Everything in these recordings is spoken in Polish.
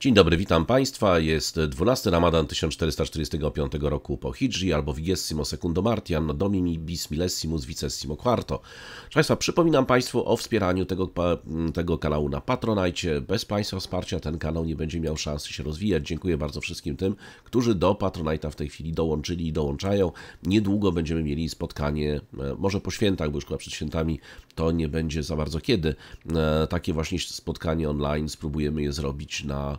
Dzień dobry, witam Państwa. Jest 12 Ramadan 1445 roku po Hidżi, albo vigessimo secundo martiam no domini bis millesimus vicessimo quarto. Proszę Państwa, przypominam Państwu o wspieraniu tego, tego kanału na Patronite. Bez Państwa wsparcia ten kanał nie będzie miał szansy się rozwijać. Dziękuję bardzo wszystkim tym, którzy do Patronite'a w tej chwili dołączyli i dołączają. Niedługo będziemy mieli spotkanie, e, może po świętach, bo już chyba przed świętami to nie będzie za bardzo kiedy. E, takie właśnie spotkanie online spróbujemy je zrobić na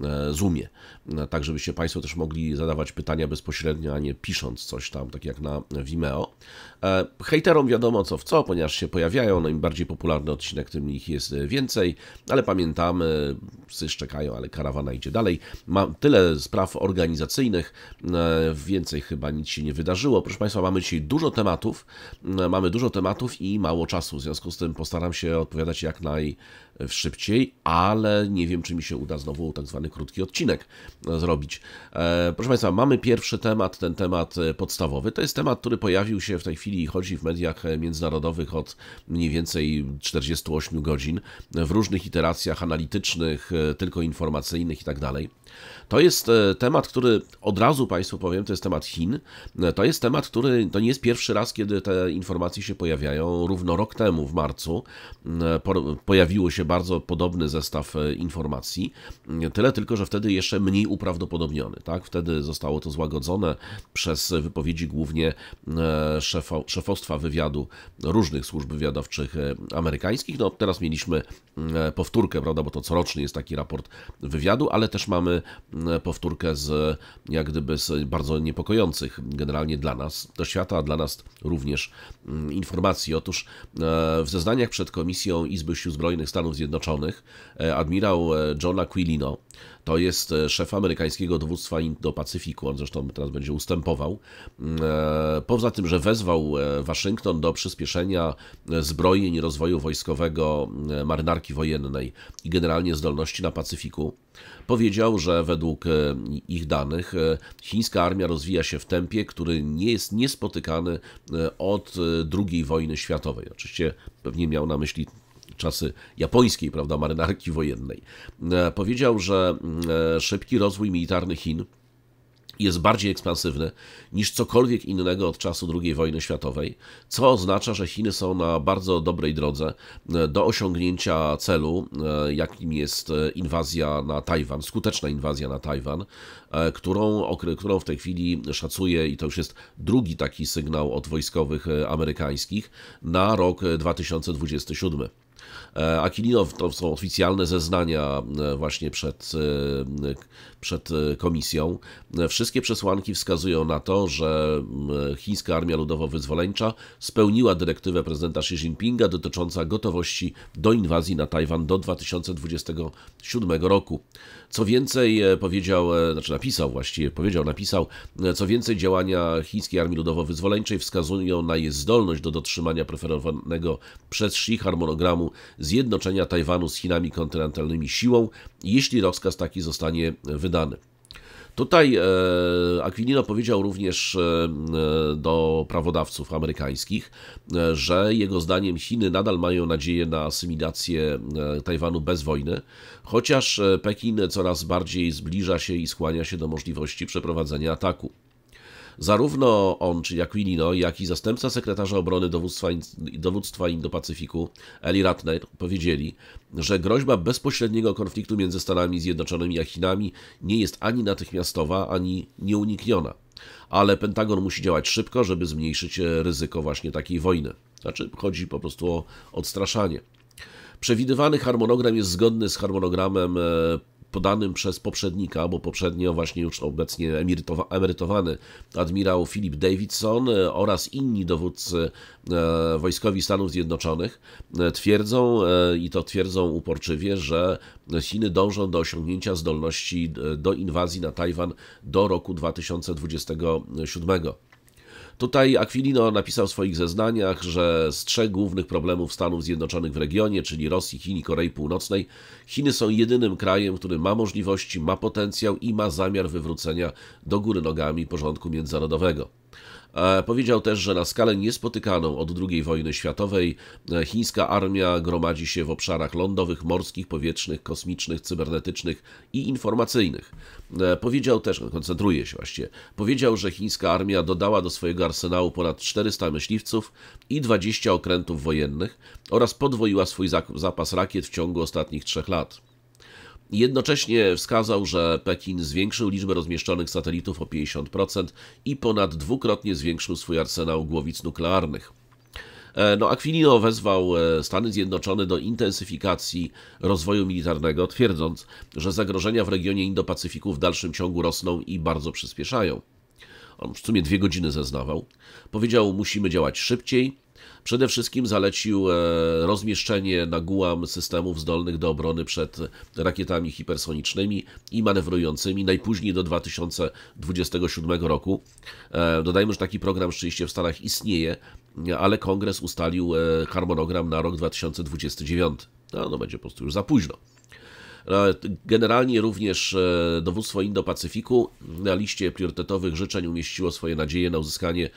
E, Zoomie, e, tak żebyście Państwo też mogli zadawać pytania bezpośrednio, a nie pisząc coś tam, tak jak na Vimeo. E, hejterom wiadomo co w co, ponieważ się pojawiają, no im bardziej popularny odcinek, tym ich jest więcej, ale pamiętamy, psy szczekają, ale karawana idzie dalej. Mam tyle spraw organizacyjnych, więcej chyba nic się nie wydarzyło. Proszę Państwa, mamy dzisiaj dużo tematów, mamy dużo tematów i mało czasu, w związku z tym postaram się odpowiadać jak najszybciej, ale nie wiem, czy mi się uda znowu tak zwany krótki odcinek e, zrobić. E, proszę Państwa, mamy pierwszy temat, ten temat e, podstawowy. To jest temat, który pojawił się w tej chwili i chodzi w mediach międzynarodowych od mniej więcej 48 godzin w różnych iteracjach analitycznych, tylko informacyjnych i tak dalej. To jest e, temat, który od razu Państwu powiem, to jest temat Chin. E, to jest temat, który to nie jest pierwszy raz, kiedy te informacje się pojawiają. Równo rok temu, w marcu, e, po, pojawiło się bardzo podobny zestaw informacji. Tyle tylko, że wtedy jeszcze mniej uprawdopodobniony. Tak? Wtedy zostało to złagodzone przez wypowiedzi głównie szefo, szefostwa wywiadu różnych służb wywiadowczych amerykańskich. No, teraz mieliśmy powtórkę, prawda, bo to coroczny jest taki raport wywiadu, ale też mamy E, powtórkę z jak gdyby z bardzo niepokojących generalnie dla nas, do świata, a dla nas również mm, informacji. Otóż e, w zeznaniach przed Komisją Izby Sił Zbrojnych Stanów Zjednoczonych e, admirał Johna Quilino to jest e, szef amerykańskiego dowództwa Indo-Pacyfiku, on zresztą teraz będzie ustępował. Mm, e, poza tym, że wezwał e, Waszyngton do przyspieszenia zbrojeń rozwoju wojskowego mm, marynarki wojennej i generalnie zdolności na Pacyfiku, powiedział, że według ich danych chińska armia rozwija się w tempie, który nie jest niespotykany od II wojny światowej. Oczywiście pewnie miał na myśli czasy japońskiej, prawda, marynarki wojennej, e, powiedział, że e, szybki rozwój militarny Chin jest bardziej ekspansywny niż cokolwiek innego od czasu II wojny światowej, co oznacza, że Chiny są na bardzo dobrej drodze e, do osiągnięcia celu, jakim jest inwazja na Tajwan, skuteczna inwazja na Tajwan, którą, którą w tej chwili szacuje, i to już jest drugi taki sygnał od wojskowych amerykańskich, na rok 2027. E, Akilinow, to są oficjalne zeznania e, właśnie przed e, przed e, komisją. E, wszystkie przesłanki wskazują na to, że e, Chińska Armia Ludowo-Wyzwoleńcza spełniła dyrektywę prezydenta Xi Jinpinga dotycząca gotowości do inwazji na Tajwan do 2027 roku. Co więcej, powiedział, znaczy napisał właściwie, powiedział, napisał, co więcej, działania Chińskiej Armii Ludowo-Wyzwoleńczej wskazują na jej zdolność do dotrzymania preferowanego przez Xi harmonogramu zjednoczenia Tajwanu z Chinami kontynentalnymi siłą, jeśli rozkaz taki zostanie wydany. Tutaj e, Aquilino powiedział również e, e, do prawodawców amerykańskich, że jego zdaniem Chiny nadal mają nadzieję na asymilację Tajwanu bez wojny, chociaż Pekin coraz bardziej zbliża się i skłania się do możliwości przeprowadzenia ataku. Zarówno on, czyli Aquilino, jak i zastępca sekretarza obrony dowództwa, dowództwa Indo-Pacyfiku, Eli Ratner, powiedzieli, że groźba bezpośredniego konfliktu między Stanami Zjednoczonymi a Chinami nie jest ani natychmiastowa, ani nieunikniona. Ale Pentagon musi działać szybko, żeby zmniejszyć ryzyko właśnie takiej wojny. Znaczy, chodzi po prostu o odstraszanie. Przewidywany harmonogram jest zgodny z harmonogramem e, podanym przez poprzednika, bo poprzednio właśnie już obecnie emerytowany admirał Philip Davidson e, oraz inni dowódcy e, wojskowi Stanów Zjednoczonych e, twierdzą i to twierdzą uporczywie, że Chiny dążą do osiągnięcia zdolności do inwazji na Tajwan do roku 2027. Tutaj Aquilino napisał w swoich zeznaniach, że z trzech głównych problemów Stanów Zjednoczonych w regionie, czyli Rosji, Chin i Korei Północnej, Chiny są jedynym krajem, który ma możliwości, ma potencjał i ma zamiar wywrócenia do góry nogami porządku międzynarodowego. E, powiedział też, że na skalę niespotykaną od II wojny światowej e, chińska armia gromadzi się w obszarach lądowych, morskich, powietrznych, kosmicznych, cybernetycznych i informacyjnych. E, powiedział też, koncentruje się właśnie, powiedział, że chińska armia dodała do swojego arsenału ponad 400 myśliwców i 20 okrętów wojennych oraz podwoiła swój zapas rakiet w ciągu ostatnich trzech lat. Jednocześnie wskazał, że Pekin zwiększył liczbę rozmieszczonych satelitów o 50% i ponad dwukrotnie zwiększył swój arsenał głowic nuklearnych. E, no, Aquilino wezwał e, Stany Zjednoczone do intensyfikacji rozwoju militarnego, twierdząc, że zagrożenia w regionie Indo-Pacyfiku w dalszym ciągu rosną i bardzo przyspieszają. On w sumie dwie godziny zeznawał. Powiedział, musimy działać szybciej, Przede wszystkim zalecił e, rozmieszczenie na Guam systemów zdolnych do obrony przed rakietami hipersonicznymi i manewrującymi najpóźniej do 2027 roku. E, dodajmy, że taki program rzeczywiście w Stanach istnieje, ale kongres ustalił e, harmonogram na rok 2029. No, no będzie po prostu już za późno. No, generalnie również e, dowództwo Indo-Pacyfiku na liście priorytetowych życzeń umieściło swoje nadzieje na uzyskanie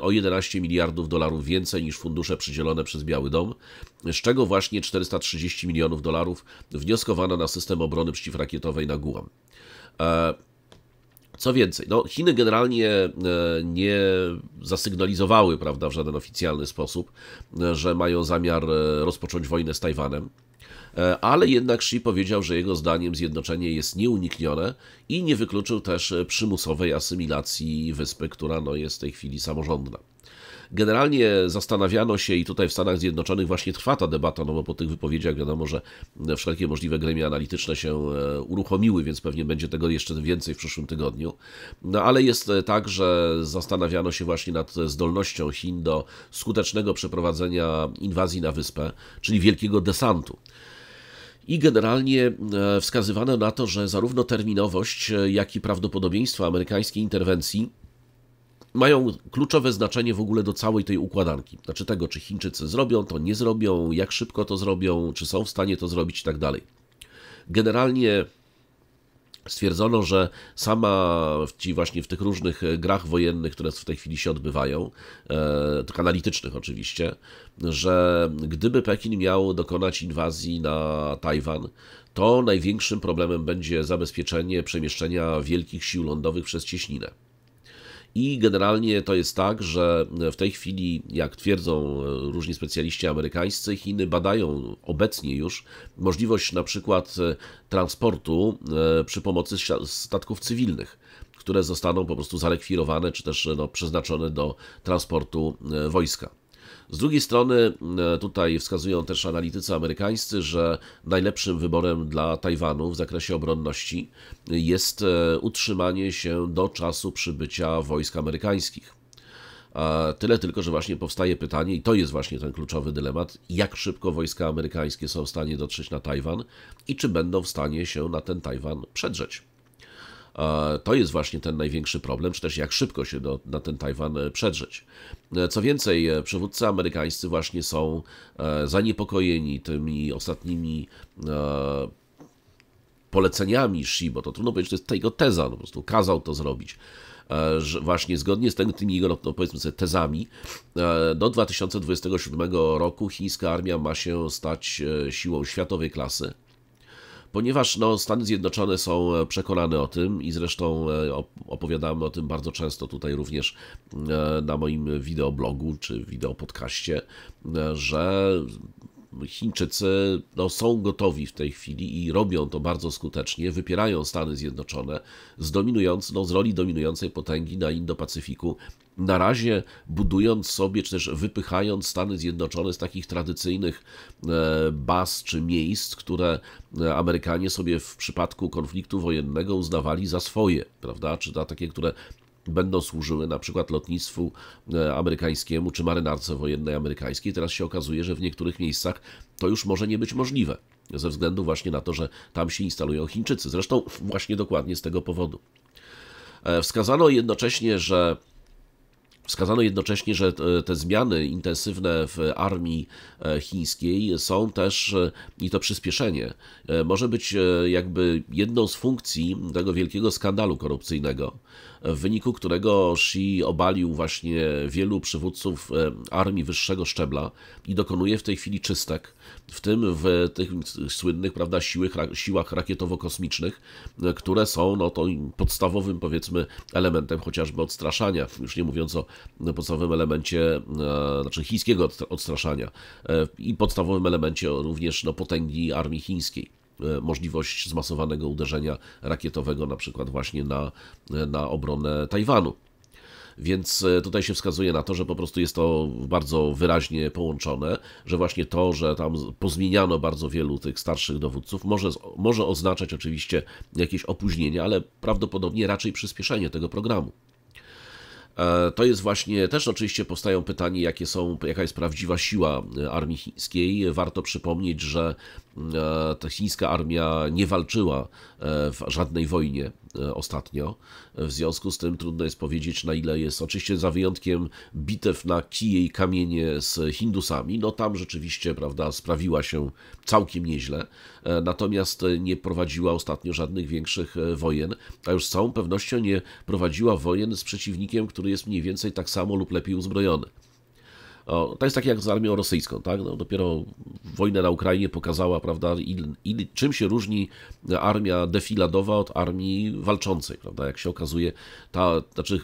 o 11 miliardów dolarów więcej niż fundusze przydzielone przez Biały Dom, z czego właśnie 430 milionów dolarów wnioskowano na system obrony przeciwrakietowej na Guam. E, co więcej, no Chiny generalnie e, nie zasygnalizowały, prawda, w żaden oficjalny sposób, że mają zamiar rozpocząć wojnę z Tajwanem. E, ale jednak Xi powiedział, że jego zdaniem zjednoczenie jest nieuniknione i nie wykluczył też e, przymusowej asymilacji wyspy, która no, jest w tej chwili samorządna. Generalnie zastanawiano się i tutaj w Stanach Zjednoczonych właśnie trwa ta debata, no bo po tych wypowiedziach wiadomo, że wszelkie możliwe gremia analityczne się e, uruchomiły, więc pewnie będzie tego jeszcze więcej w przyszłym tygodniu. No ale jest tak, że zastanawiano się właśnie nad zdolnością Chin do skutecznego przeprowadzenia inwazji na wyspę, czyli wielkiego desantu i generalnie e, wskazywano na to, że zarówno terminowość, e, jak i prawdopodobieństwo amerykańskiej interwencji mają kluczowe znaczenie w ogóle do całej tej układanki. Znaczy tego, czy Chińczycy zrobią to, nie zrobią, jak szybko to zrobią, czy są w stanie to zrobić i tak dalej. Generalnie Stwierdzono, że sama ci właśnie w tych różnych e, grach wojennych, które w tej chwili się odbywają, e, tych tak analitycznych oczywiście, że gdyby Pekin miał dokonać inwazji na Tajwan, to największym problemem będzie zabezpieczenie przemieszczenia wielkich sił lądowych przez cieśninę. I generalnie to jest tak, że w tej chwili, jak twierdzą e, różni specjaliści amerykańscy, Chiny badają obecnie już możliwość na przykład e, transportu e, przy pomocy statków cywilnych które zostaną po prostu zarekwirowane czy też no, przeznaczone do transportu wojska. Z drugiej strony, e, tutaj wskazują też analitycy amerykańscy, że najlepszym wyborem dla Tajwanu w zakresie obronności jest e, utrzymanie się do czasu przybycia wojsk amerykańskich. Tyle tylko, że właśnie powstaje pytanie, i to jest właśnie ten kluczowy dylemat, jak szybko wojska amerykańskie są w stanie dotrzeć na Tajwan i czy będą w stanie się na ten Tajwan przedrzeć. To jest właśnie ten największy problem, czy też jak szybko się do, na ten Tajwan e, przedrzeć. E, co więcej, e, przywódcy amerykańscy właśnie są zaniepokojeni tymi ostatnimi poleceniami Xi, bo to trudno powiedzieć, to jest jego teza, no po prostu kazał to zrobić że właśnie zgodnie z tymi jego, no powiedzmy sobie, tezami, do 2027 roku chińska armia ma się stać siłą światowej klasy ponieważ no, Stany Zjednoczone są e, przekonane o tym i zresztą e, opowiadamy o tym bardzo często tutaj również e, na moim wideoblogu czy wideopodcaście, że Chińczycy no, są gotowi w tej chwili i robią to bardzo skutecznie, wypierają Stany Zjednoczone z, dominując, no, z roli dominującej potęgi na Indo-Pacyfiku, na razie budując sobie, czy też wypychając Stany Zjednoczone z takich tradycyjnych e, baz czy miejsc, które e, Amerykanie sobie w przypadku konfliktu wojennego uznawali za swoje, prawda, czy za takie, które będą służyły na przykład lotnictwu e, amerykańskiemu czy marynarce wojennej amerykańskiej. Teraz się okazuje, że w niektórych miejscach to już może nie być możliwe, ze względu właśnie na to, że tam się instalują Chińczycy. Zresztą właśnie dokładnie z tego powodu. E, wskazano jednocześnie, że Wskazano jednocześnie, że te zmiany intensywne w armii e, chińskiej są też, e, i to przyspieszenie, e, może być jakby jedną z funkcji tego wielkiego skandalu korupcyjnego, w wyniku którego Xi obalił właśnie wielu przywódców armii wyższego szczebla i dokonuje w tej chwili czystek w tym w tych słynnych prawda, siłych, siłach rakietowo-kosmicznych, które są no, to podstawowym powiedzmy elementem chociażby odstraszania, już nie mówiąc o podstawowym elemencie, e, znaczy chińskiego odstraszania e, i podstawowym elemencie również no, potęgi armii chińskiej e, możliwość zmasowanego uderzenia rakietowego, na przykład właśnie na, na obronę Tajwanu. Więc e, tutaj się wskazuje na to, że po prostu jest to bardzo wyraźnie połączone, że właśnie to, że tam pozmieniano bardzo wielu tych starszych dowódców, może, może oznaczać oczywiście jakieś opóźnienie, ale prawdopodobnie raczej przyspieszenie tego programu. E, to jest właśnie, też oczywiście powstają pytania, jakie są, jaka jest prawdziwa siła e, armii chińskiej. Warto przypomnieć, że E, ta chińska armia nie walczyła e, w żadnej wojnie e, ostatnio. W związku z tym trudno jest powiedzieć, na ile jest. Oczywiście za wyjątkiem bitew na kije i kamienie z Hindusami, no tam rzeczywiście, prawda, sprawiła się całkiem nieźle. Natomiast nie prowadziła ostatnio żadnych większych wojen, a już z całą pewnością nie prowadziła wojen z przeciwnikiem, który jest mniej więcej tak samo lub lepiej uzbrojony. O, to jest takie jak z armią rosyjską, tak? No, dopiero wojna na Ukrainie pokazała, prawda, il, il, czym się różni armia defiladowa od armii walczącej, prawda? Jak się okazuje, ta, znaczy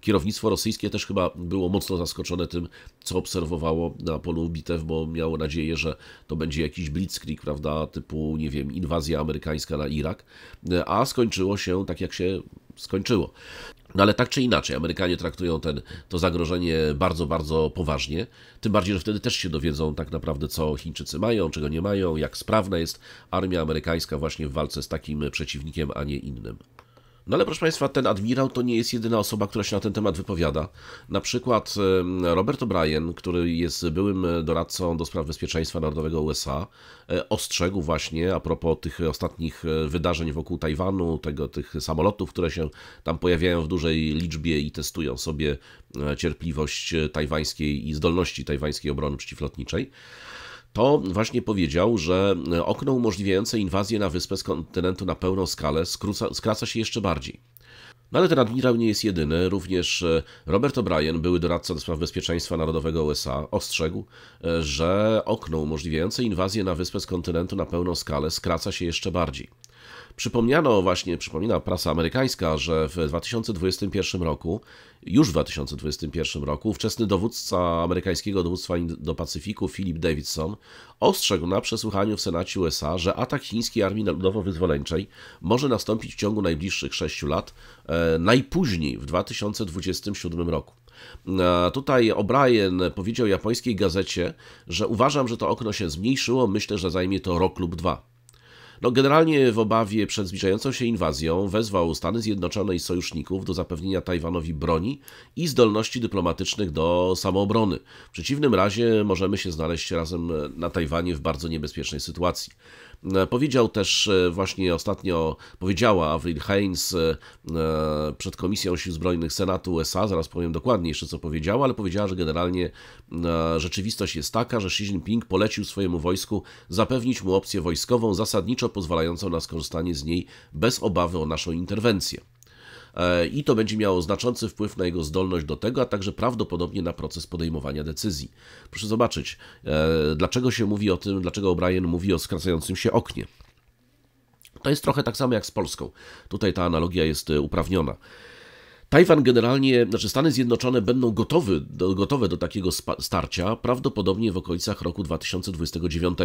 kierownictwo rosyjskie też chyba było mocno zaskoczone tym, co obserwowało na polu bitew, bo miało nadzieję, że to będzie jakiś blitzkrieg, prawda, typu, nie wiem, inwazja amerykańska na Irak, e, a skończyło się tak, jak się skończyło. No ale tak czy inaczej, Amerykanie traktują ten, to zagrożenie bardzo, bardzo poważnie. Tym bardziej, że wtedy też się dowiedzą tak naprawdę, co Chińczycy mają, czego nie mają, jak sprawna jest armia amerykańska właśnie w walce z takim przeciwnikiem, a nie innym. No ale proszę Państwa, ten admirał to nie jest jedyna osoba, która się na ten temat wypowiada. Na przykład Robert O'Brien, który jest byłym e, doradcą do spraw bezpieczeństwa narodowego USA, e, ostrzegł właśnie a propos tych ostatnich e, wydarzeń wokół Tajwanu, tego, tych samolotów, które się tam pojawiają w dużej liczbie i testują sobie cierpliwość tajwańskiej i zdolności tajwańskiej obrony przeciwlotniczej to właśnie powiedział, że e, okno umożliwiające inwazję na wyspę z kontynentu na pełną skalę skróca, skraca się jeszcze bardziej. No ale ten admirał nie jest jedyny. Również e, Robert O'Brien, były doradca do spraw bezpieczeństwa narodowego USA, ostrzegł, e, że okno umożliwiające inwazję na wyspę z kontynentu na pełną skalę skraca się jeszcze bardziej. Przypomniano właśnie, przypomina prasa amerykańska, że w 2021 roku, już w 2021 roku, ówczesny dowódca amerykańskiego dowództwa indo Pacyfiku, Philip Davidson, ostrzegł na przesłuchaniu w Senacie USA, że atak chińskiej armii ludowo-wyzwoleńczej może nastąpić w ciągu najbliższych 6 lat, e, najpóźniej w 2027 roku. E, tutaj O'Brien powiedział japońskiej gazecie, że uważam, że to okno się zmniejszyło, myślę, że zajmie to rok lub dwa. No, generalnie w obawie przed zbliżającą się inwazją wezwał Stany Zjednoczone i sojuszników do zapewnienia Tajwanowi broni i zdolności dyplomatycznych do samoobrony. W przeciwnym razie możemy się znaleźć razem na Tajwanie w bardzo niebezpiecznej sytuacji. E, powiedział też e, właśnie ostatnio, powiedziała Avril Haines e, przed Komisją Sił Zbrojnych Senatu USA, zaraz powiem dokładnie jeszcze co powiedziała, ale powiedziała, że generalnie rzeczywistość jest taka, że Xi Jinping polecił swojemu wojsku zapewnić mu opcję wojskową zasadniczo pozwalającą na skorzystanie z niej bez obawy o naszą interwencję. E, i to będzie miało znaczący wpływ na jego zdolność do tego, a także prawdopodobnie na proces podejmowania decyzji. Proszę zobaczyć, e, dlaczego się mówi o tym, dlaczego O'Brien mówi o skracającym się oknie. To jest trochę tak samo jak z Polską. Tutaj ta analogia jest e, uprawniona. Tajwan generalnie, znaczy Stany Zjednoczone będą gotowy, gotowe do takiego starcia prawdopodobnie w okolicach roku 2029.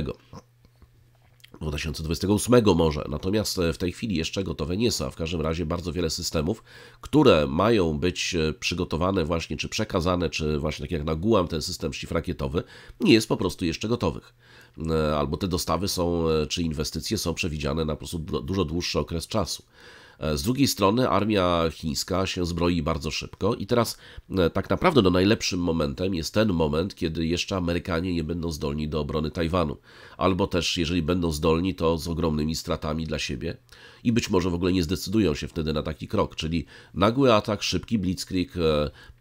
2028 no, może. Natomiast e, w tej chwili jeszcze gotowe nie są. W każdym razie bardzo wiele systemów, które mają być e, przygotowane właśnie, czy przekazane, czy właśnie tak jak na Guam ten system szlifrakietowy, nie jest po prostu jeszcze gotowych. E, albo te dostawy są, czy inwestycje są przewidziane na po prostu dużo dłuższy okres czasu. Z drugiej strony armia chińska się zbroi bardzo szybko i teraz tak naprawdę no, najlepszym momentem jest ten moment, kiedy jeszcze Amerykanie nie będą zdolni do obrony Tajwanu albo też jeżeli będą zdolni, to z ogromnymi stratami dla siebie i być może w ogóle nie zdecydują się wtedy na taki krok, czyli nagły atak, szybki blitzkrieg, e,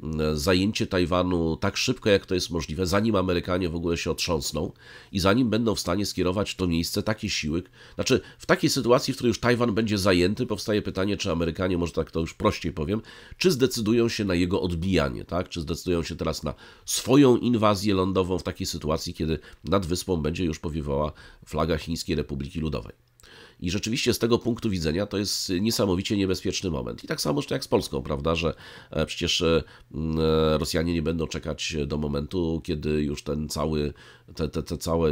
e, zajęcie Tajwanu tak szybko, jak to jest możliwe, zanim Amerykanie w ogóle się otrząsną i zanim będą w stanie skierować to miejsce takie siły. Znaczy, w takiej sytuacji, w której już Tajwan będzie zajęty, powstaje pytanie, czy Amerykanie, może tak to już prościej powiem, czy zdecydują się na jego odbijanie, tak? Czy zdecydują się teraz na swoją inwazję lądową w takiej sytuacji, kiedy nad wyspą będzie już powiewał wywoła flaga Chińskiej Republiki Ludowej. I rzeczywiście z tego punktu widzenia to jest niesamowicie niebezpieczny moment. I tak samo jak z Polską, prawda, że e, przecież e, e, Rosjanie nie będą czekać do momentu, kiedy już ten cały, te, te, te całe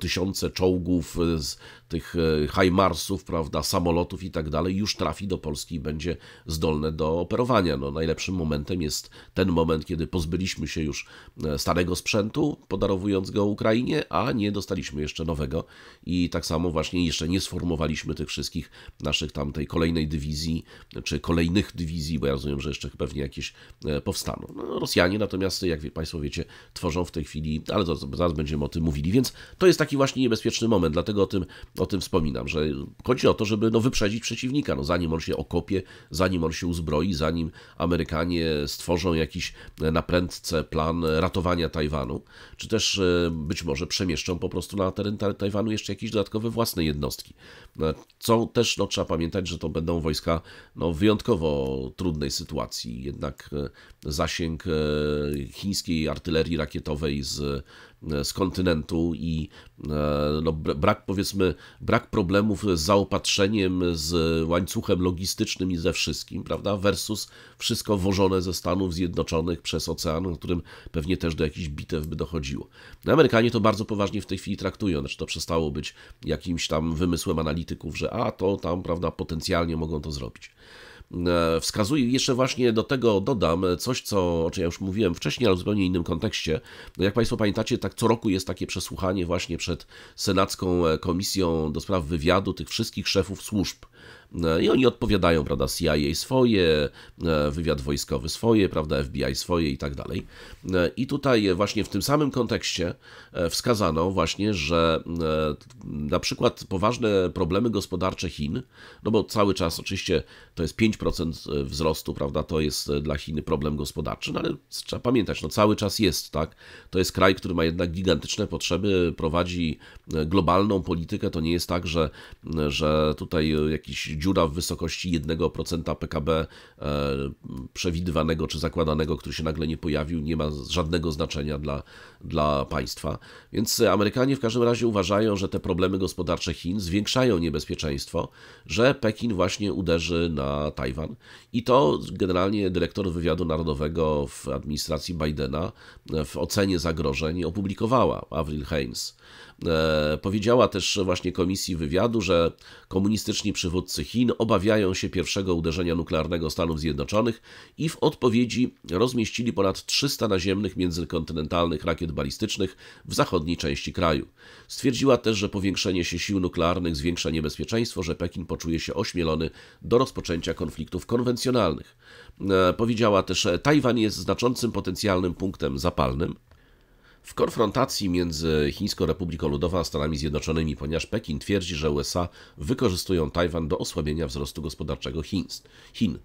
tysiące czołgów, z tych Hajmarsów, prawda, samolotów i tak dalej, już trafi do Polski i będzie zdolne do operowania. No, najlepszym momentem jest ten moment, kiedy pozbyliśmy się już starego sprzętu, podarowując go Ukrainie, a nie dostaliśmy jeszcze nowego. I tak samo właśnie jeszcze nie sformowaliśmy tych wszystkich naszych tam tej kolejnej dywizji, czy kolejnych dywizji, bo ja rozumiem, że jeszcze pewnie jakieś e, powstaną. No, Rosjanie natomiast, jak Państwo wiecie, tworzą w tej chwili, ale to, zaraz będziemy o tym mówili, więc to jest taki właśnie niebezpieczny moment, dlatego o tym, o tym wspominam, że chodzi o to, żeby no, wyprzedzić przeciwnika, no, zanim on się okopie, zanim on się uzbroi, zanim Amerykanie stworzą jakiś e, naprędce plan ratowania Tajwanu, czy też e, być może przemieszczą po prostu na teren Tajwanu jeszcze jakieś dodatkowe własne jednostki, jednostki. No, co też no, trzeba pamiętać, że to będą wojska no, w wyjątkowo trudnej sytuacji, jednak e, zasięg e, chińskiej artylerii rakietowej z, e, z kontynentu i e, no, brak, powiedzmy, brak problemów z zaopatrzeniem, z łańcuchem logistycznym i ze wszystkim, prawda, versus wszystko wożone ze Stanów Zjednoczonych przez ocean, którym pewnie też do jakichś bitew by dochodziło. No, Amerykanie to bardzo poważnie w tej chwili traktują, znaczy to przestało być jakimś tam wymysłem analityków, że a, to tam, prawda, potencjalnie mogą to zrobić. E, wskazuje. Jeszcze właśnie do tego dodam coś, co, o czym ja już mówiłem wcześniej, ale w zupełnie innym kontekście. No, jak Państwo pamiętacie, tak co roku jest takie przesłuchanie właśnie przed Senacką Komisją do Spraw Wywiadu tych wszystkich szefów służb E, I oni odpowiadają, prawda, CIA swoje, e, wywiad wojskowy swoje, prawda, FBI swoje i tak dalej. E, I tutaj właśnie w tym samym kontekście wskazano właśnie, że na przykład poważne problemy gospodarcze Chin, no bo cały czas oczywiście to jest 5% wzrostu, prawda, to jest dla Chin problem gospodarczy, no ale trzeba pamiętać, no cały czas jest, tak. To jest kraj, który ma jednak gigantyczne potrzeby, prowadzi globalną politykę, to nie jest tak, że, że tutaj jakiś dziura w wysokości 1% PKB e, przewidywanego czy zakładanego, który się nagle nie pojawił, nie ma żadnego znaczenia dla, dla państwa. Więc Amerykanie w każdym razie uważają, że te problemy gospodarcze Chin zwiększają niebezpieczeństwo, że Pekin właśnie uderzy na Tajwan. I to generalnie dyrektor wywiadu narodowego w administracji Bidena w ocenie zagrożeń opublikowała Avril Haines. E, powiedziała też właśnie Komisji Wywiadu, że komunistyczni przywódcy Chin obawiają się pierwszego uderzenia nuklearnego Stanów Zjednoczonych i w odpowiedzi rozmieścili ponad 300 naziemnych międzykontynentalnych rakiet balistycznych w zachodniej części kraju. Stwierdziła też, że powiększenie się sił nuklearnych zwiększa niebezpieczeństwo, że Pekin poczuje się ośmielony do rozpoczęcia konfliktów konwencjonalnych. E, powiedziała też, że Tajwan jest znaczącym potencjalnym punktem zapalnym w konfrontacji między Chińską Republiką Ludową a Stanami Zjednoczonymi, ponieważ Pekin twierdzi, że USA wykorzystują Tajwan do osłabienia wzrostu gospodarczego Chin. Chin.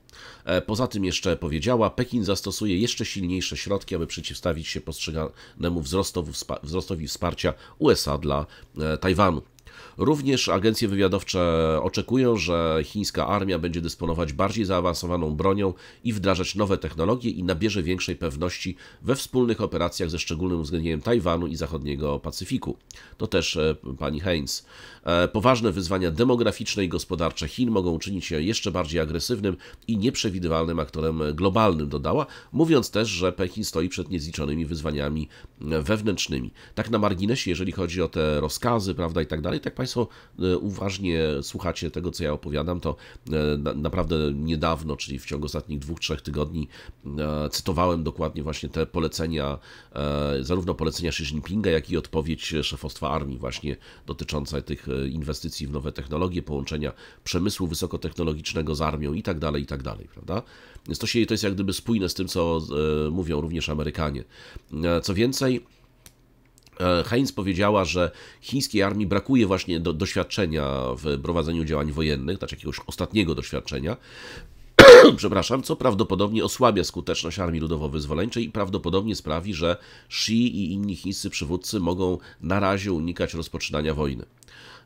E, poza tym jeszcze powiedziała, Pekin zastosuje jeszcze silniejsze środki, aby przeciwstawić się postrzeganemu wzrostowi wsparcia USA dla e, Tajwanu. Również agencje wywiadowcze oczekują, że chińska armia będzie dysponować bardziej zaawansowaną bronią i wdrażać nowe technologie i nabierze większej pewności we wspólnych operacjach ze szczególnym uwzględnieniem Tajwanu i zachodniego Pacyfiku. To też e, pani Heinz. E, poważne wyzwania demograficzne i gospodarcze Chin mogą uczynić się jeszcze bardziej agresywnym i nieprzewidywalnym aktorem globalnym, dodała, mówiąc też, że Pekin stoi przed niezliczonymi wyzwaniami wewnętrznymi. Tak na marginesie, jeżeli chodzi o te rozkazy, prawda, i tak dalej, tak państwo Państwo e, uważnie słuchacie tego, co ja opowiadam, to e, naprawdę niedawno, czyli w ciągu ostatnich dwóch, trzech tygodni, e, cytowałem dokładnie właśnie te polecenia, zarówno polecenia Xi Jinpinga, jak i odpowiedź szefostwa armii właśnie dotycząca tych inwestycji w nowe technologie, połączenia przemysłu wysokotechnologicznego z armią i tak dalej, i tak dalej, prawda? Więc to, się, to jest jak gdyby spójne z tym, co mówią również Amerykanie. Co więcej, E, Heinz powiedziała, że chińskiej armii brakuje właśnie do, doświadczenia w prowadzeniu działań wojennych, znaczy jakiegoś ostatniego doświadczenia przepraszam, co prawdopodobnie osłabia skuteczność Armii Ludowo-Wyzwoleńczej i prawdopodobnie sprawi, że Xi i inni chińscy przywódcy mogą na razie unikać rozpoczynania wojny.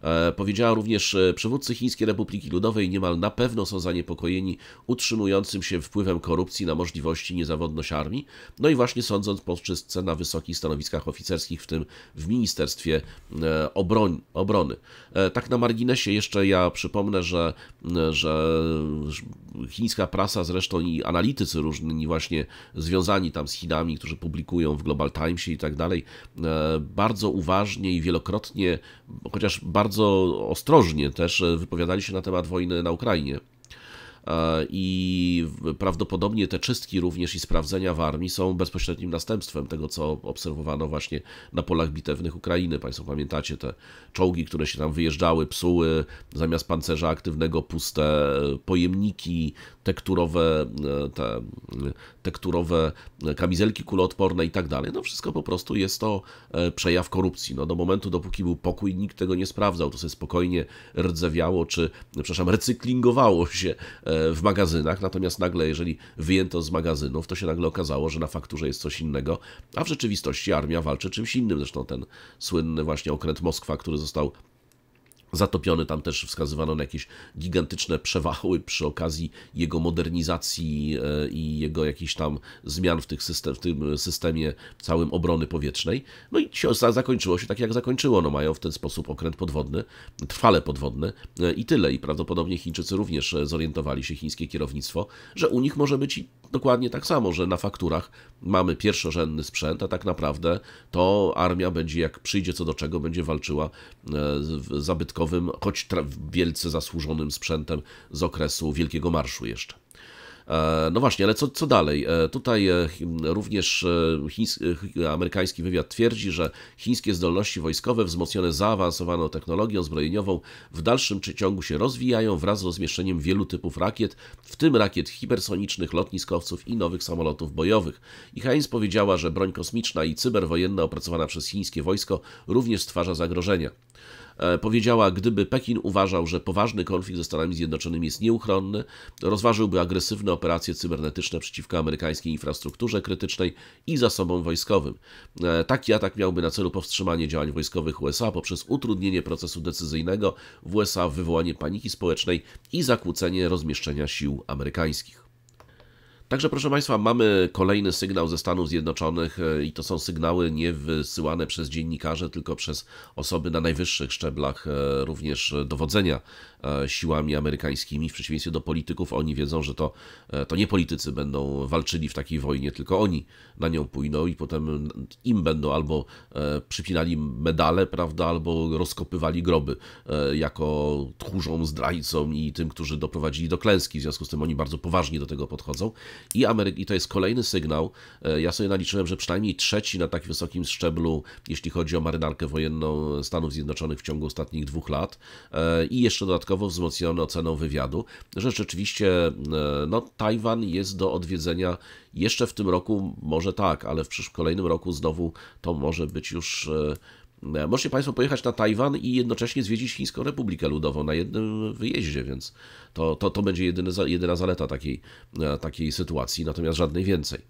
E, powiedziała również, e, przywódcy Chińskiej Republiki Ludowej niemal na pewno są zaniepokojeni utrzymującym się wpływem korupcji na możliwości niezawodność armii, no i właśnie sądząc po czystce na wysokich stanowiskach oficerskich, w tym w Ministerstwie e, Obroń, Obrony. Tak na marginesie jeszcze ja przypomnę, że, że chińska prasa zresztą i analitycy różni właśnie związani tam z Chinami, którzy publikują w Global Timesie i tak dalej, e, bardzo uważnie i wielokrotnie, chociaż bardzo ostrożnie też e, wypowiadali się na temat wojny na Ukrainie. E, i prawdopodobnie te czystki również i sprawdzenia w armii są bezpośrednim następstwem tego, co obserwowano właśnie na polach bitewnych Ukrainy. Państwo pamiętacie te czołgi, które się tam wyjeżdżały, psuły zamiast pancerza aktywnego puste pojemniki, tekturowe, e, te, tekturowe kamizelki kuloodporne i tak dalej. No wszystko po prostu jest to e, przejaw korupcji. No do momentu, dopóki był pokój, nikt tego nie sprawdzał. To sobie spokojnie rdzewiało, czy, przepraszam, recyklingowało się E, w magazynach, natomiast nagle, jeżeli wyjęto z magazynów, to się nagle okazało, że na fakturze jest coś innego, a w rzeczywistości armia walczy czymś innym. Zresztą ten słynny właśnie okręt Moskwa, który został zatopiony. Tam też wskazywano na jakieś gigantyczne przewały przy okazji jego modernizacji e, i jego jakichś tam zmian w, tych system, w tym systemie całym obrony powietrznej. No i się zakończyło się tak, jak zakończyło. No mają w ten sposób okręt podwodny, trwale podwodny e, i tyle. I prawdopodobnie Chińczycy również e, zorientowali się, chińskie kierownictwo, że u nich może być dokładnie tak samo, że na fakturach mamy pierwszorzędny sprzęt, a tak naprawdę to armia będzie, jak przyjdzie co do czego, będzie walczyła e, zabytkowym, choć wielce zasłużonym sprzętem z okresu Wielkiego Marszu jeszcze. E, no właśnie, ale co, co dalej? E, tutaj e, również amerykański wywiad twierdzi, że chińskie zdolności wojskowe wzmocnione zaawansowaną technologią zbrojeniową w dalszym ciągu się rozwijają wraz z rozmieszczeniem wielu typów rakiet, w tym rakiet hipersonicznych, lotniskowców i nowych samolotów bojowych. I Heinz powiedziała, że broń kosmiczna i cyberwojenna opracowana przez chińskie wojsko również stwarza zagrożenia. E, powiedziała, gdyby Pekin uważał, że poważny konflikt ze Stanami Zjednoczonymi jest nieuchronny, rozważyłby agresywne operacje cybernetyczne przeciwko amerykańskiej infrastrukturze krytycznej i zasobom wojskowym. E, taki atak miałby na celu powstrzymanie działań wojskowych USA poprzez utrudnienie procesu decyzyjnego w USA, wywołanie paniki społecznej i zakłócenie rozmieszczenia sił amerykańskich. Także proszę Państwa, mamy kolejny sygnał ze Stanów Zjednoczonych e, i to są sygnały nie wysyłane przez dziennikarzy, tylko przez osoby na najwyższych szczeblach e, również e, dowodzenia E, siłami amerykańskimi. W przeciwieństwie do polityków, oni wiedzą, że to, e, to nie politycy będą walczyli w takiej wojnie, tylko oni na nią pójdą i potem im będą albo e, przypinali medale, prawda, albo rozkopywali groby jako tchórzom, zdrajcom i tym, którzy doprowadzili do klęski. W związku z tym oni bardzo poważnie do tego podchodzą. I, Amery- i to jest kolejny sygnał. Ja sobie naliczyłem, że przynajmniej trzeci na tak wysokim szczeblu, jeśli chodzi o marynarkę wojenną Stanów Zjednoczonych w ciągu ostatnich dwóch lat. I jeszcze dodatkowo dodatkowo wzmocniony oceną wywiadu, że rzeczywiście e, no, Tajwan jest do odwiedzenia jeszcze w tym roku, może tak, ale w przyszłym kolejnym roku znowu to może być już e, e, Możecie Państwo pojechać na Tajwan i jednocześnie zwiedzić Chińską Republikę Ludową na jednym wyjeździe, więc to, to, to będzie jedyny, jedyna zaleta takiej, takiej sytuacji, natomiast żadnej więcej.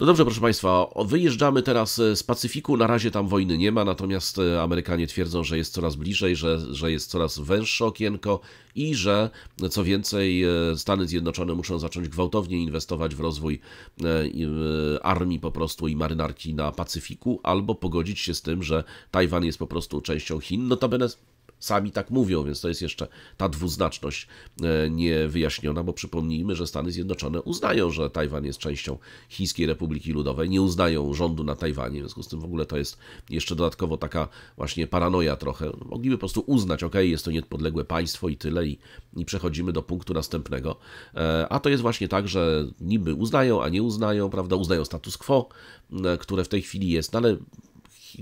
No dobrze, proszę Państwa, wyjeżdżamy teraz e, z Pacyfiku. Na razie tam wojny nie ma, natomiast e, Amerykanie twierdzą, że jest coraz bliżej, że, że jest coraz węższe okienko i że co więcej, e, Stany Zjednoczone muszą zacząć gwałtownie inwestować w rozwój armii po prostu i marynarki na Pacyfiku, albo pogodzić się z tym, że Tajwan jest po prostu częścią Chin. Notabene sami tak mówią, więc to jest jeszcze ta dwuznaczność e, niewyjaśniona, bo przypomnijmy, że Stany Zjednoczone uznają, że Tajwan jest częścią Chińskiej Republiki Ludowej, nie uznają rządu na Tajwanie, w związku z tym w ogóle to jest jeszcze dodatkowo taka właśnie paranoja trochę. Mogliby po prostu uznać, ok, jest to niepodległe państwo i tyle i, i przechodzimy do punktu następnego. E, a to jest właśnie tak, że niby uznają, a nie uznają, prawda, uznają status quo, e, które w tej chwili jest, no ale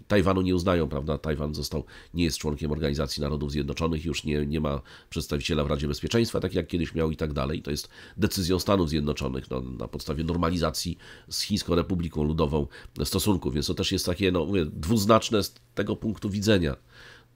Tajwanu nie uznają, prawda? Tajwan został, nie jest członkiem Organizacji Narodów Zjednoczonych, już nie, nie ma przedstawiciela w Radzie Bezpieczeństwa, tak jak kiedyś miał i tak dalej. To jest decyzją Stanów Zjednoczonych no, na podstawie normalizacji z Chińską Republiką Ludową stosunków, więc to też jest takie, no mówię, dwuznaczne z tego punktu widzenia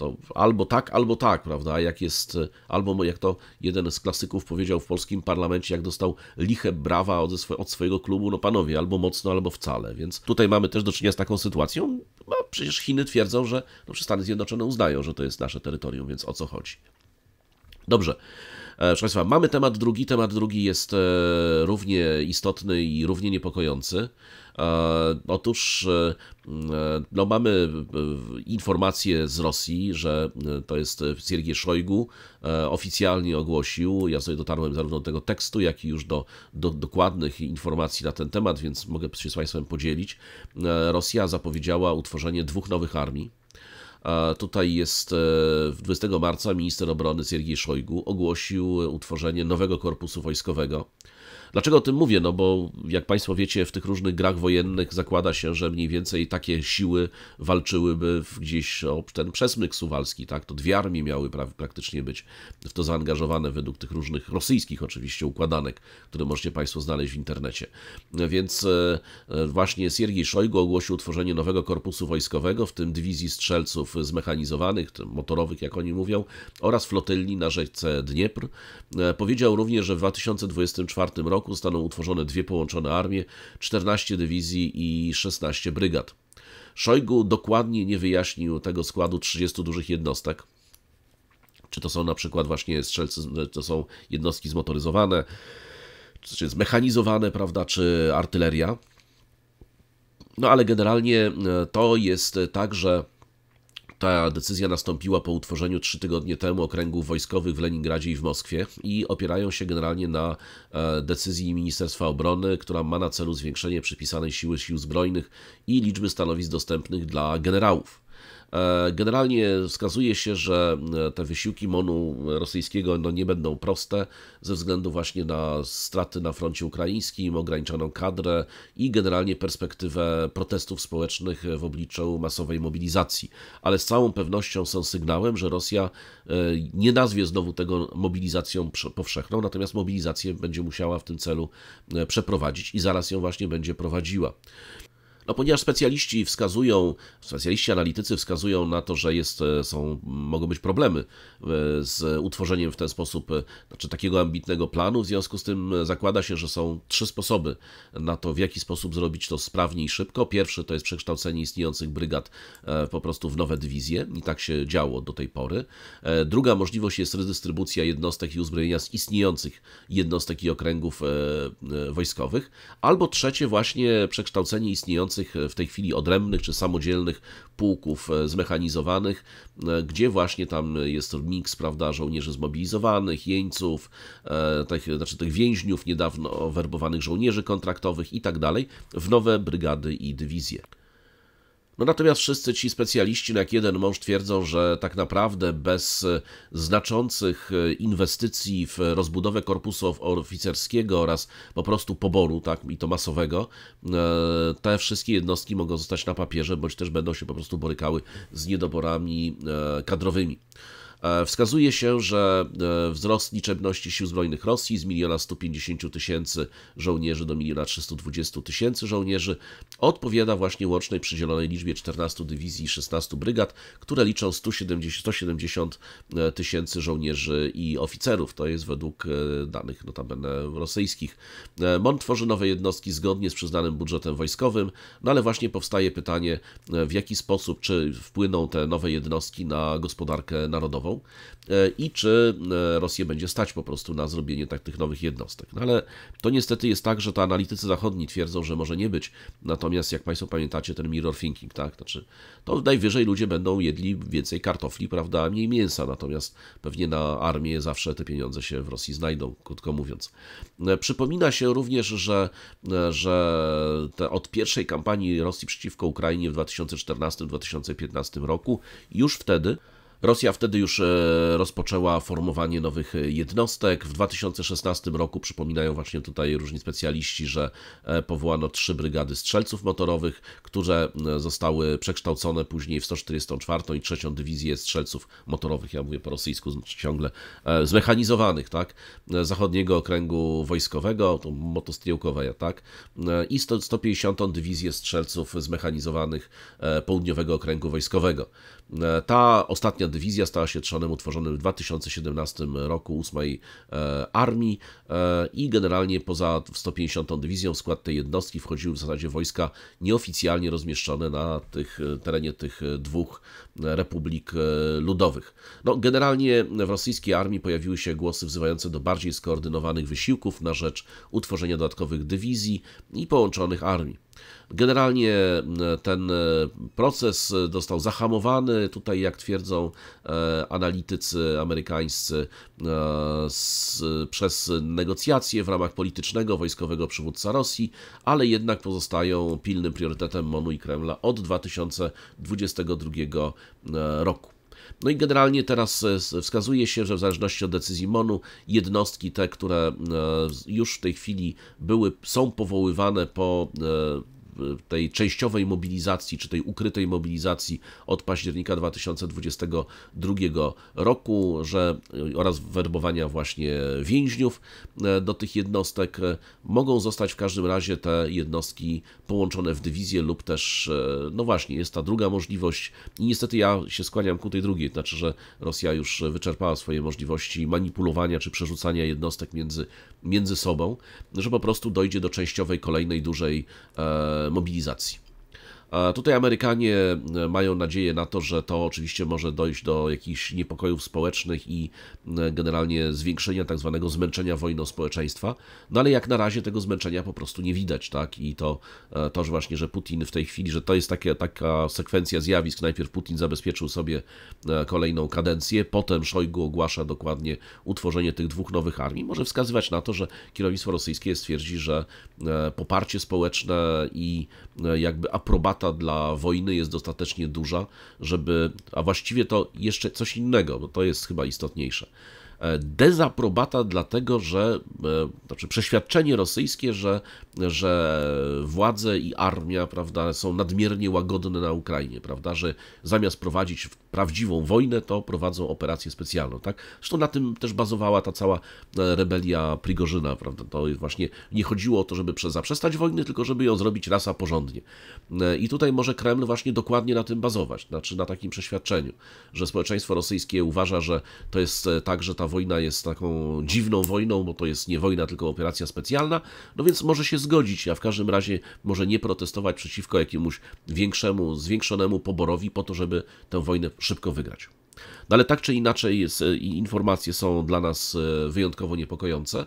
to albo tak, albo tak, prawda? Jak jest, albo jak to jeden z klasyków powiedział w polskim parlamencie, jak dostał liche brawa od, od swojego klubu, no panowie, albo mocno, albo wcale. Więc tutaj mamy też do czynienia z taką sytuacją. a przecież Chiny twierdzą, że no, Stany Zjednoczone uznają, że to jest nasze terytorium, więc o co chodzi? Dobrze. E, proszę Państwa, mamy temat drugi. Temat drugi jest e, równie istotny i równie niepokojący. E, otóż e, e, no, mamy informacje z Rosji, że to jest Siergiej Szojgu oficjalnie ogłosił. Ja sobie dotarłem zarówno do tego tekstu, jak i już do, do dokładnych informacji na ten temat, więc mogę się z Państwem podzielić. Rosja zapowiedziała utworzenie dwóch nowych armii. Tutaj jest 20 marca minister obrony Siergiej Szojgu ogłosił utworzenie nowego korpusu wojskowego Dlaczego o tym mówię? No bo jak Państwo wiecie, w tych różnych grach wojennych zakłada się, że mniej więcej takie siły walczyłyby gdzieś o ten przesmyk suwalski, tak? To dwie armie miały praktycznie być w to zaangażowane według tych różnych rosyjskich oczywiście układanek, które możecie Państwo znaleźć w internecie. Więc e, e, właśnie Siergiej Szojgu ogłosił utworzenie nowego korpusu wojskowego, w tym dywizji strzelców zmechanizowanych, motorowych, jak oni mówią, oraz flotyli na rzece Dniepr. E, powiedział również, że w 2024 roku roku zostaną utworzone dwie połączone armie, 14 dywizji i 16 brygad. Szojgu dokładnie nie wyjaśnił tego składu 30 dużych jednostek. Czy to są na przykład właśnie strzelcy, to są jednostki zmotoryzowane, czy zmechanizowane, prawda, czy artyleria. No ale generalnie e, to jest tak, że ta decyzja nastąpiła po utworzeniu trzy tygodnie temu okręgów wojskowych w Leningradzie i w Moskwie i opierają się generalnie na e, decyzji Ministerstwa Obrony, która ma na celu zwiększenie przypisanej siły sił zbrojnych i liczby stanowisk dostępnych dla generałów. E, generalnie wskazuje się, że e, te wysiłki MONU rosyjskiego no, nie będą proste ze względu właśnie na straty na froncie ukraińskim, ograniczoną kadrę i generalnie perspektywę protestów społecznych w obliczu masowej mobilizacji. Ale z całą pewnością są sygnałem, że Rosja e, nie nazwie znowu tego mobilizacją powszechną, natomiast mobilizację będzie musiała w tym celu przeprowadzić i zaraz ją właśnie będzie prowadziła. No ponieważ specjaliści wskazują, specjaliści analitycy wskazują na to, że jest, e, są, mogą być problemy e, z utworzeniem w ten sposób e, znaczy takiego ambitnego planu. W związku z tym zakłada się, że są trzy sposoby na to, w jaki sposób zrobić to sprawniej i szybko. Pierwszy to jest przekształcenie istniejących brygad po prostu w nowe dywizje i tak się działo do tej pory. Druga możliwość jest redystrybucja jednostek i uzbrojenia z istniejących jednostek i okręgów wojskowych. Albo trzecie właśnie przekształcenie istniejących istniejących e, w tej chwili odrębnych czy samodzielnych pułków e, zmechanizowanych, e, gdzie właśnie tam jest miks, prawda, żołnierzy zmobilizowanych, jeńców, tych, znaczy tych więźniów niedawno werbowanych żołnierzy kontraktowych i tak dalej, w nowe brygady i dywizje. No natomiast wszyscy ci specjaliści, no jak jeden mąż, twierdzą, że tak naprawdę bez znaczących e, inwestycji w rozbudowę korpusu oficerskiego oraz po prostu poboru, tak, i to masowego, e, te wszystkie jednostki mogą zostać na papierze, bądź też będą się po prostu borykały z niedoborami e, kadrowymi. E, wskazuje się, że e, wzrost liczebności sił zbrojnych Rosji z miliona 150 tysięcy żołnierzy do miliona 320 tysięcy żołnierzy odpowiada właśnie łącznej przydzielonej liczbie 14 dywizji i 16 brygad, które liczą 170 e, tysięcy żołnierzy i oficerów. To jest według danych notabene rosyjskich. MON tworzy nowe jednostki zgodnie z przyznanym budżetem wojskowym, no ale właśnie powstaje pytanie, w jaki sposób, czy wpłyną te nowe jednostki na gospodarkę narodową. E, i czy e, Rosję będzie stać po prostu na zrobienie tak tych nowych jednostek. No ale to niestety jest tak, że to analitycy zachodni twierdzą, że może nie być. Natomiast jak Państwo pamiętacie, ten mirror thinking, tak? Znaczy, to najwyżej ludzie będą jedli więcej kartofli, prawda, mniej mięsa, natomiast pewnie na armię zawsze te pieniądze się w Rosji znajdą, krótko mówiąc. E, przypomina się również, że, że od pierwszej kampanii Rosji przeciwko Ukrainie w 2014-2015 roku, już wtedy Rosja wtedy już e, rozpoczęła formowanie nowych jednostek. W 2016 roku, przypominają właśnie tutaj różni specjaliści, że e, powołano trzy brygady strzelców motorowych, które e, zostały przekształcone później w 144 i 3 Dywizję Strzelców Motorowych, ja mówię po rosyjsku ciągle, zmechanizowanych, tak, zachodniego okręgu wojskowego, to motostriełkowej, tak, i 150 Dywizję Strzelców Zmechanizowanych Południowego Okręgu Wojskowego. E, ta ostatnia dywizja stała się trzonem utworzonym w 2017 roku 8 e, Armii e, i generalnie poza 150 dywizją w skład tej jednostki wchodziły w zasadzie wojska nieoficjalnie rozmieszczone na tych, terenie tych dwóch republik ludowych. No, generalnie w rosyjskiej armii pojawiły się głosy wzywające do bardziej skoordynowanych wysiłków na rzecz utworzenia dodatkowych dywizji i połączonych armii. Generalnie e, ten e, proces został e, zahamowany, tutaj jak twierdzą analitycy amerykańscy, z, przez negocjacje w ramach politycznego, wojskowego przywódca Rosji, ale jednak pozostają pilnym priorytetem Monu i Kremla od 2022 roku. No i generalnie teraz e, wskazuje się, że w zależności od decyzji MONU, jednostki te, które e, już w tej chwili były, są powoływane po e, tej częściowej mobilizacji, czy tej ukrytej mobilizacji od października 2022 roku, że e, oraz werbowania właśnie więźniów e, do tych jednostek. E, mogą zostać w każdym razie te jednostki połączone w dywizję lub też, no właśnie, jest ta druga możliwość i niestety ja się skłaniam ku tej drugiej, znaczy, że Rosja już wyczerpała swoje możliwości manipulowania czy przerzucania jednostek między, między sobą, że po prostu dojdzie do częściowej kolejnej dużej e, mobilizacji. Tutaj Amerykanie e, mają nadzieję na to, że to oczywiście może dojść do jakichś niepokojów społecznych i e, generalnie zwiększenia tak zwanego zmęczenia wojną społeczeństwa, no ale jak na razie tego zmęczenia po prostu nie widać, tak? I to, e, to że właśnie, że Putin w tej chwili, że to jest takie, taka sekwencja zjawisk, najpierw Putin zabezpieczył sobie kolejną kadencję, potem Szojgu ogłasza dokładnie utworzenie tych dwóch nowych armii, może wskazywać na to, że kierownictwo rosyjskie stwierdzi, że poparcie społeczne i E, jakby aprobata dla wojny jest dostatecznie duża, żeby, a właściwie to jeszcze coś innego, bo to jest chyba istotniejsze. E, dezaprobata dlatego, że, e, znaczy przeświadczenie rosyjskie, że, że władze i armia, prawda, są nadmiernie łagodne na Ukrainie, prawda, że zamiast prowadzić prawdziwą wojnę, to prowadzą operację specjalną. Tak? Zresztą na tym też bazowała ta cała e, rebelia Prigorzyna. Prawda? To właśnie nie chodziło o to, żeby zaprzestać wojny, tylko żeby ją zrobić rasa porządnie. E, I tutaj może Kreml właśnie dokładnie na tym bazować, znaczy na takim przeświadczeniu, że społeczeństwo rosyjskie uważa, że to jest e, tak, że ta wojna jest taką dziwną wojną, bo to jest nie wojna, tylko operacja specjalna, no więc może się zgodzić, a w każdym razie może nie protestować przeciwko jakiemuś większemu, zwiększonemu poborowi po to, żeby tę wojnę szybko wygrać. No ale tak czy inaczej e, informacje są dla nas e, wyjątkowo niepokojące.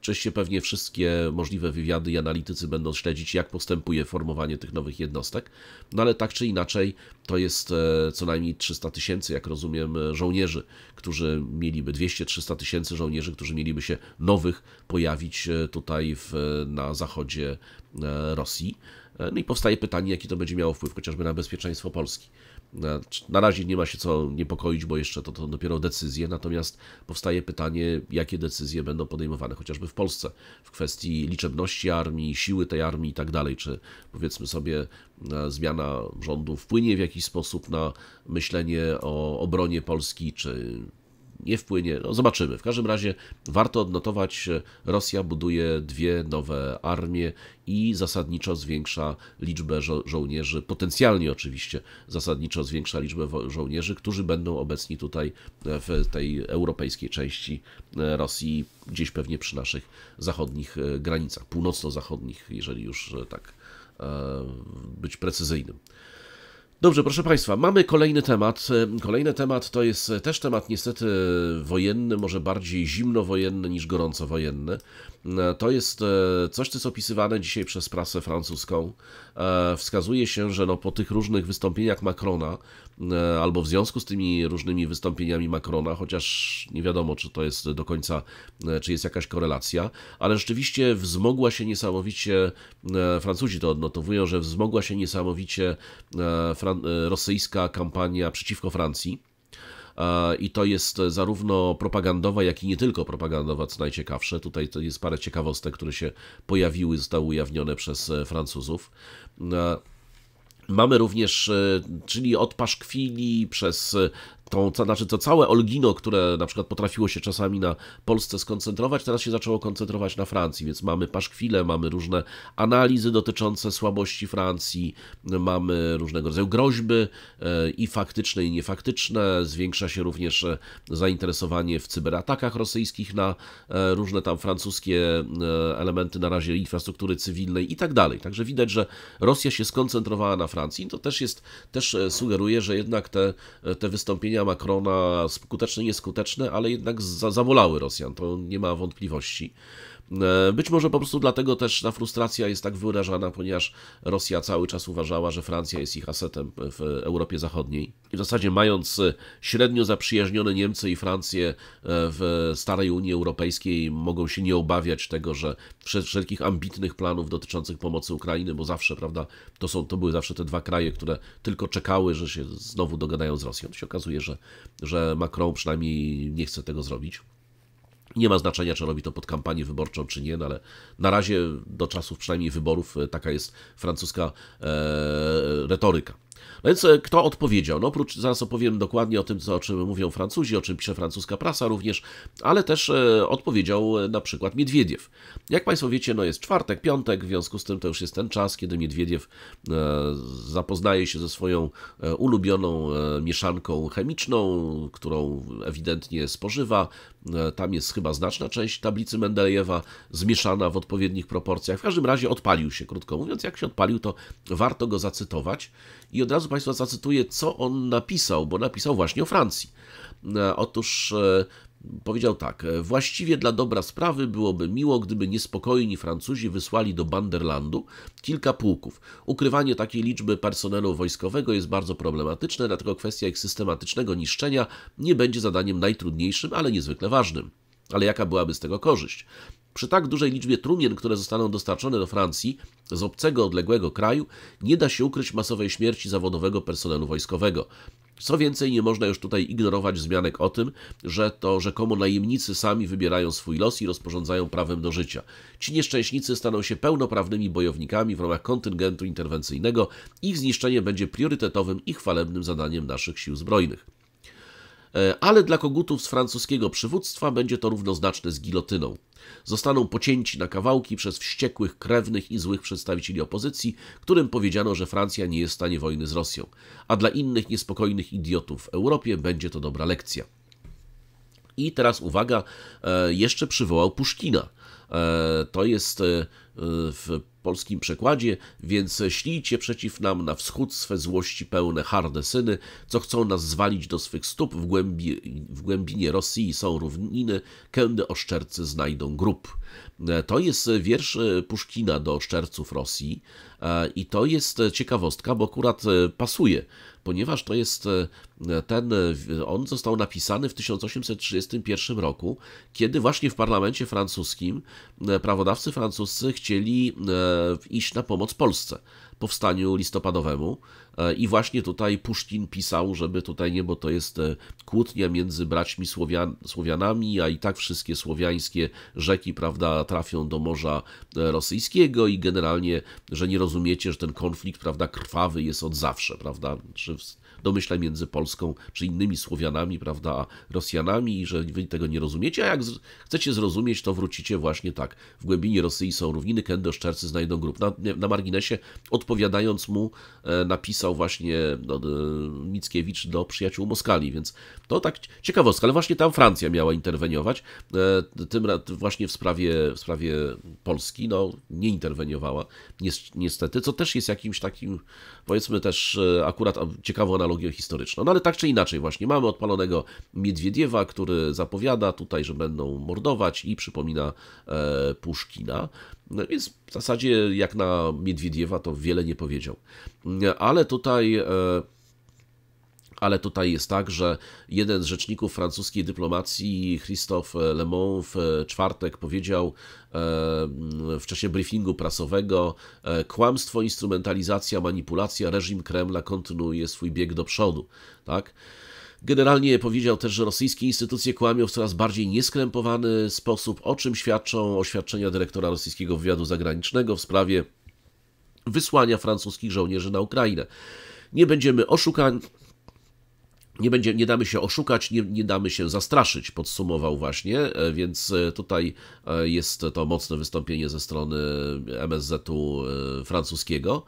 Oczywiście pewnie wszystkie możliwe wywiady i analitycy będą śledzić, jak postępuje formowanie tych nowych jednostek. No ale tak czy inaczej, to jest e, co najmniej 300 tysięcy, jak rozumiem, żołnierzy, którzy mieliby, 200-300 tysięcy żołnierzy, którzy mieliby się nowych pojawić tutaj w, na zachodzie Rosji. No i powstaje pytanie, jaki to będzie miało wpływ chociażby na bezpieczeństwo Polski. Na, razie nie ma się co niepokoić, bo jeszcze to, to dopiero decyzje, natomiast powstaje pytanie, jakie decyzje będą podejmowane chociażby w Polsce w kwestii liczebności armii, siły tej armii i tak dalej. Czy powiedzmy sobie e, zmiana rządu wpłynie w jakiś sposób na myślenie o obronie Polski, czy nie wpłynie. No, zobaczymy. W każdym razie warto odnotować, Rosja buduje dwie nowe armie i zasadniczo zwiększa liczbę żo żołnierzy, potencjalnie oczywiście zasadniczo zwiększa liczbę żołnierzy, którzy będą obecni tutaj e, w tej europejskiej części e, Rosji, gdzieś pewnie przy naszych zachodnich e, granicach, północno-zachodnich, jeżeli już tak być precyzyjnym. Dobrze, proszę Państwa, mamy kolejny temat. E, kolejny temat to jest też temat niestety wojenny, może bardziej zimnowojenny niż gorąco wojenny E, to jest e, coś, co jest opisywane dzisiaj przez prasę francuską. E, wskazuje się, że no, po tych różnych wystąpieniach Macrona, albo w związku z tymi różnymi wystąpieniami Macrona, chociaż nie wiadomo, czy to jest do końca, czy jest jakaś korelacja, ale rzeczywiście wzmogła się niesamowicie, Francuzi to odnotowują, że wzmogła się niesamowicie rosyjska kampania przeciwko Francji. E, i to jest zarówno propagandowa, jak i nie tylko propagandowa, co najciekawsze. Tutaj to jest parę ciekawostek, które się pojawiły, zostały ujawnione przez e, Francuzów. E, mamy również, czyli od paszkwili przez to to znaczy to całe Olgino, które na przykład potrafiło się czasami na Polsce skoncentrować, teraz się zaczęło koncentrować na Francji, więc mamy paszkwile, mamy różne analizy dotyczące słabości Francji, mamy różnego rodzaju groźby e, i faktyczne i niefaktyczne, zwiększa się również e, zainteresowanie w cyberatakach rosyjskich na e, różne tam francuskie elementy na razie infrastruktury cywilnej i tak dalej. Także widać, że Rosja się skoncentrowała na Francji, to też jest, też sugeruje, że jednak te, te wystąpienia Macrona skuteczne nieskuteczne, ale jednak za zawolały Rosjan, to nie ma wątpliwości. E, być może po prostu dlatego też ta frustracja jest tak wyrażana, ponieważ Rosja cały czas uważała, że Francja jest ich asetem w Europie Zachodniej. I w zasadzie mając e, średnio zaprzyjaźnione Niemcy i Francję e, w starej Unii Europejskiej, mogą się nie obawiać tego, że wszelkich ambitnych planów dotyczących pomocy Ukrainy, bo zawsze, prawda, to, są, to były zawsze te dwa kraje, które tylko czekały, że się znowu dogadają z Rosją. To się okazuje, że, że Macron przynajmniej nie chce tego zrobić. Nie ma znaczenia, czy robi to pod kampanię wyborczą, czy nie, no ale na razie do czasów przynajmniej wyborów e, taka jest francuska e, retoryka. No więc e, kto odpowiedział? No oprócz, zaraz opowiem dokładnie o tym, co, o czym mówią Francuzi, o czym pisze francuska prasa również, ale też e, odpowiedział e, na przykład Miedwiediew. Jak Państwo wiecie, no jest czwartek, piątek, w związku z tym to już jest ten czas, kiedy Miedwiediew e, zapoznaje się ze swoją ulubioną mieszanką chemiczną, którą ewidentnie spożywa, E, tam jest chyba znaczna część tablicy Mendelejewa zmieszana w odpowiednich proporcjach. W każdym razie odpalił się, krótko mówiąc. Jak się odpalił, to warto go zacytować. I od razu Państwa zacytuję, co on napisał, bo napisał właśnie o Francji. E, otóż e, powiedział tak: Właściwie dla dobra sprawy byłoby miło, gdyby niespokojni Francuzi wysłali do Banderlandu kilka pułków. Ukrywanie takiej liczby personelu wojskowego jest bardzo problematyczne, dlatego kwestia ich systematycznego niszczenia nie będzie zadaniem najtrudniejszym, ale niezwykle ważnym. Ale jaka byłaby z tego korzyść? Przy tak dużej liczbie trumien, które zostaną dostarczone do Francji z obcego, odległego kraju, nie da się ukryć masowej śmierci zawodowego personelu wojskowego. Co więcej, nie można już tutaj ignorować wzmianek o tym, że to rzekomo najemnicy sami wybierają swój los i rozporządzają prawem do życia. Ci nieszczęśnicy staną się pełnoprawnymi bojownikami w ramach kontyngentu interwencyjnego. Ich zniszczenie będzie priorytetowym i chwalebnym zadaniem naszych sił zbrojnych. E, ale dla kogutów z francuskiego przywództwa będzie to równoznaczne z gilotyną. Zostaną pocięci na kawałki przez wściekłych, krewnych i złych przedstawicieli opozycji, którym powiedziano, że Francja nie jest w stanie wojny z Rosją, a dla innych niespokojnych idiotów w Europie będzie to dobra lekcja. I teraz uwaga, e, jeszcze przywołał Puszkina. E, to jest w polskim przekładzie, więc ślijcie przeciw nam na wschód swe złości pełne harde syny, co chcą nas zwalić do swych stóp, w, głębi, w głębinie Rosji są równiny, kędy oszczercy znajdą grób. E, to jest wiersz e, Puszkina do oszczerców Rosji e, i to jest ciekawostka, bo akurat pasuje ponieważ to jest e, ten, e, on został napisany w 1831 roku, kiedy właśnie w parlamencie francuskim e, prawodawcy francuscy chcieli iść na pomoc Polsce po wstaniu listopadowemu E, I właśnie tutaj Puszkin pisał, żeby tutaj nie, bo to jest e, kłótnia między braćmi Słowian, Słowianami, a i tak wszystkie słowiańskie rzeki, prawda, trafią do Morza e, Rosyjskiego i generalnie, że nie rozumiecie, że ten konflikt, prawda, krwawy jest od zawsze, prawda, czy domyśle między Polską czy innymi Słowianami, prawda, a Rosjanami i że wy tego nie rozumiecie, a jak chcecie zrozumieć, to wrócicie właśnie tak. W głębinie Rosji są równiny, kędy, oszczercy znajdą grup. Na, na marginesie, odpowiadając mu, e, napisał właśnie no, e, Mickiewicz do przyjaciół Moskali, więc to tak ciekawostka, ale właśnie tam Francja miała interweniować, e, tym właśnie w sprawie, w sprawie Polski, no nie interweniowała niestety, co też jest jakimś takim powiedzmy też e, akurat ciekawą analogię historyczną. No ale tak czy inaczej właśnie, mamy odpalonego Miedwiediewa, który zapowiada tutaj, że będą mordować i przypomina e, Puszkina. No więc w zasadzie jak na Miedwiediewa to wiele nie powiedział. E, ale tutaj... E, ale tutaj jest tak, że jeden z rzeczników francuskiej dyplomacji, Christophe Le w czwartek powiedział e, w czasie briefingu prasowego: e, Kłamstwo, instrumentalizacja, manipulacja, reżim Kremla kontynuuje swój bieg do przodu. Tak? Generalnie powiedział też, że rosyjskie instytucje kłamią w coraz bardziej nieskrępowany sposób, o czym świadczą oświadczenia dyrektora rosyjskiego wywiadu zagranicznego w sprawie wysłania francuskich żołnierzy na Ukrainę. Nie będziemy oszukani nie, będzie, nie damy się oszukać, nie, nie damy się zastraszyć, podsumował właśnie, e, więc e, tutaj e, jest to mocne wystąpienie ze strony MSZ-u francuskiego.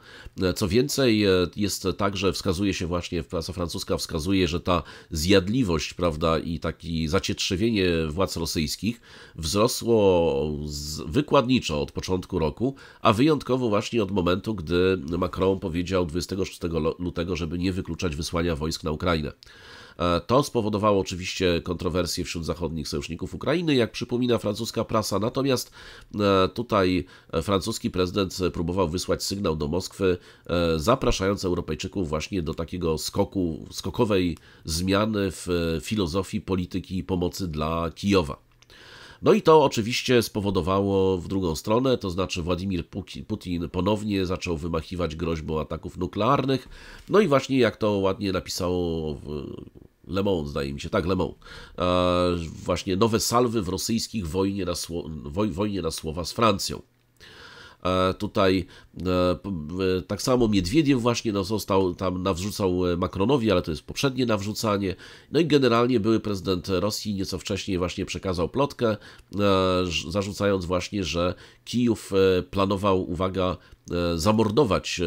Co więcej, jest także, wskazuje się właśnie, prasa francuska wskazuje, że ta zjadliwość, prawda, i takie zacietrzewienie władz rosyjskich wzrosło wykładniczo od początku roku, a wyjątkowo właśnie od momentu, gdy Macron powiedział 26 lutego, żeby nie wykluczać wysłania wojsk na Ukrainę. E, to spowodowało oczywiście kontrowersje wśród zachodnich sojuszników Ukrainy, jak przypomina francuska prasa. Natomiast e, tutaj e, francuski prezydent próbował wysłać sygnał do Moskwy, zapraszając Europejczyków właśnie do takiego skoku, skokowej zmiany w filozofii polityki pomocy dla Kijowa. No i to oczywiście spowodowało w drugą stronę, to znaczy Władimir Putin ponownie zaczął wymachiwać groźbą ataków nuklearnych. No i właśnie jak to ładnie napisało Le Mans, zdaje mi się, tak, Le Mans. właśnie nowe salwy w rosyjskich wojnie na, wojnie na słowa z Francją. Tutaj e, e, tak samo Miedwiediew właśnie został tam nawrzucał e, Macronowi, ale to jest poprzednie nawrzucanie. No i generalnie były prezydent Rosji nieco wcześniej właśnie przekazał plotkę, zarzucając właśnie, że Kijów planował, uwaga, zamordować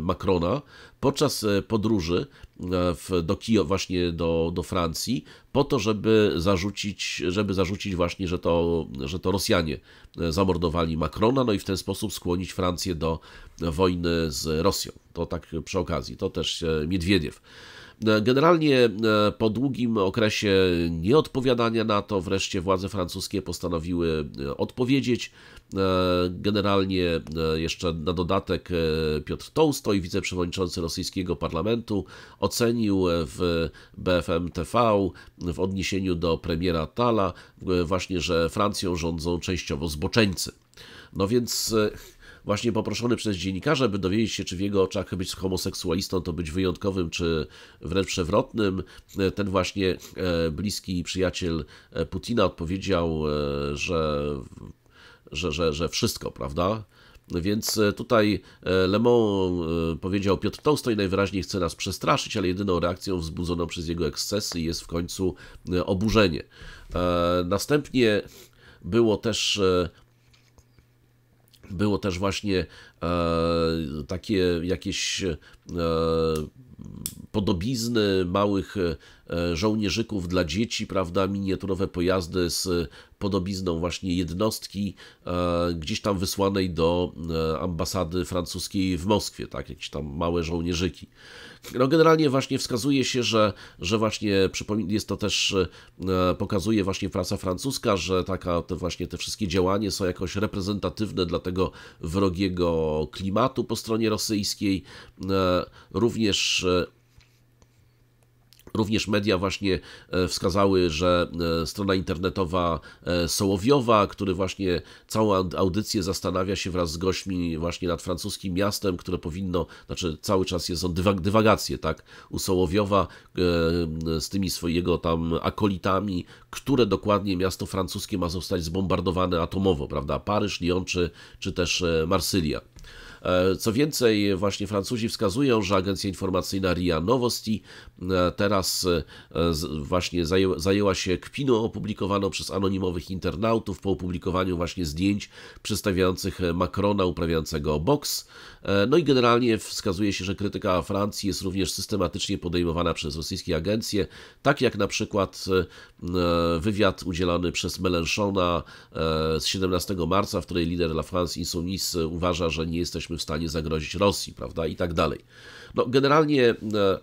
Macrona podczas e, podróży e, w, do Kijowa, właśnie do, do Francji, po to, żeby zarzucić, żeby zarzucić właśnie, że to, że to Rosjanie e, zamordowali Macrona, no i w ten sposób skłonić Francję do wojny z Rosją. To tak przy okazji, to też Miedwiediew. Generalnie po długim okresie nieodpowiadania na to wreszcie władze francuskie postanowiły odpowiedzieć E, generalnie e, jeszcze na dodatek e, Piotr Tołstoj, wiceprzewodniczący rosyjskiego parlamentu, ocenił w BFM TV w odniesieniu do premiera Tala właśnie, że Francją rządzą częściowo zboczeńcy. No więc właśnie poproszony przez dziennikarza, by dowiedzieć się, czy w jego oczach być homoseksualistą to być wyjątkowym, czy wręcz przewrotnym, ten właśnie bliski przyjaciel Putina odpowiedział, że że, że, że wszystko, prawda? Więc e, tutaj e, Le Mans e, powiedział Piotr Tolstoj najwyraźniej chce nas przestraszyć, ale jedyną reakcją wzbudzoną przez jego ekscesy jest w końcu oburzenie. Następnie było też było też właśnie takie jakieś podobizny małych E, żołnierzyków dla dzieci, prawda, miniaturowe pojazdy z podobizną właśnie jednostki e, gdzieś tam wysłanej do e, ambasady francuskiej w Moskwie, tak, jakieś tam małe żołnierzyki. No generalnie właśnie wskazuje się, że, że właśnie jest to też, pokazuje właśnie prasa francuska, że taka te właśnie te wszystkie działania są jakoś reprezentatywne dla tego wrogiego klimatu po stronie rosyjskiej. Również Również media właśnie e, wskazały, że e, strona internetowa e, Sołowiowa, który właśnie całą audycję zastanawia się wraz z gośćmi właśnie nad francuskim miastem, które powinno, znaczy cały czas jest, są dywagacje, tak, u Sołowiowa z tymi swojego tam akolitami, które dokładnie miasto francuskie ma zostać zbombardowane atomowo, prawda, Paryż, Lyon czy, czy też Marsylia. E, co więcej, właśnie Francuzi wskazują, że agencja informacyjna RIA Nowosti e, teraz e, właśnie zajęła się kpiną opublikowaną przez anonimowych internautów po opublikowaniu właśnie zdjęć przedstawiających Macrona uprawiającego boks. No i generalnie wskazuje się, że krytyka Francji jest również systematycznie podejmowana przez rosyjskie agencje, tak jak na przykład wywiad udzielony przez Mélenchona z 17 marca, w której lider La France Insoumise uważa, że nie jesteśmy jesteśmy w stanie zagrozić Rosji, prawda, i tak dalej. No, generalnie e,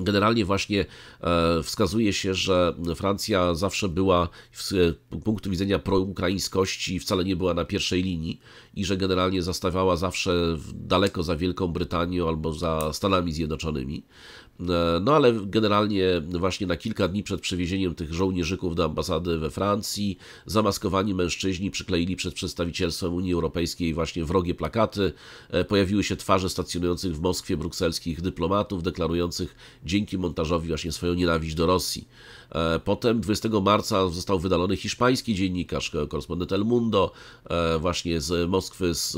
Generalnie właśnie e, wskazuje się, że Francja zawsze była z e, punktu widzenia proukraińskości wcale nie była na pierwszej linii i że generalnie zastawiała zawsze daleko za Wielką Brytanią albo za Stanami Zjednoczonymi. E, no ale generalnie właśnie na kilka dni przed przewiezieniem tych żołnierzyków do ambasady we Francji zamaskowani mężczyźni przykleili przed przedstawicielstwem Unii Europejskiej właśnie wrogie plakaty. E, pojawiły się twarze stacjonujących w Moskwie brukselskich dyplomatów deklarujących dzięki montażowi właśnie swoją nienawiść do Rosji. E, potem 20 marca został wydalony hiszpański dziennikarz, e, korespondent El Mundo, e, właśnie z Moskwy z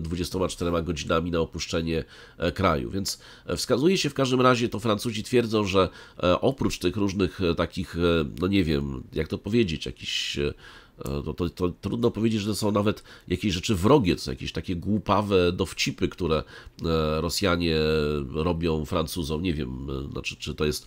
24 godzinami na opuszczenie kraju. Więc wskazuje się w każdym razie, to Francuzi twierdzą, że oprócz tych różnych takich, no nie wiem, jak to powiedzieć, jakichś E, to, to, to, trudno powiedzieć, że to są nawet jakieś rzeczy wrogie, co jakieś takie głupawe dowcipy, które e, Rosjanie robią Francuzom. Nie wiem, e, znaczy, czy to jest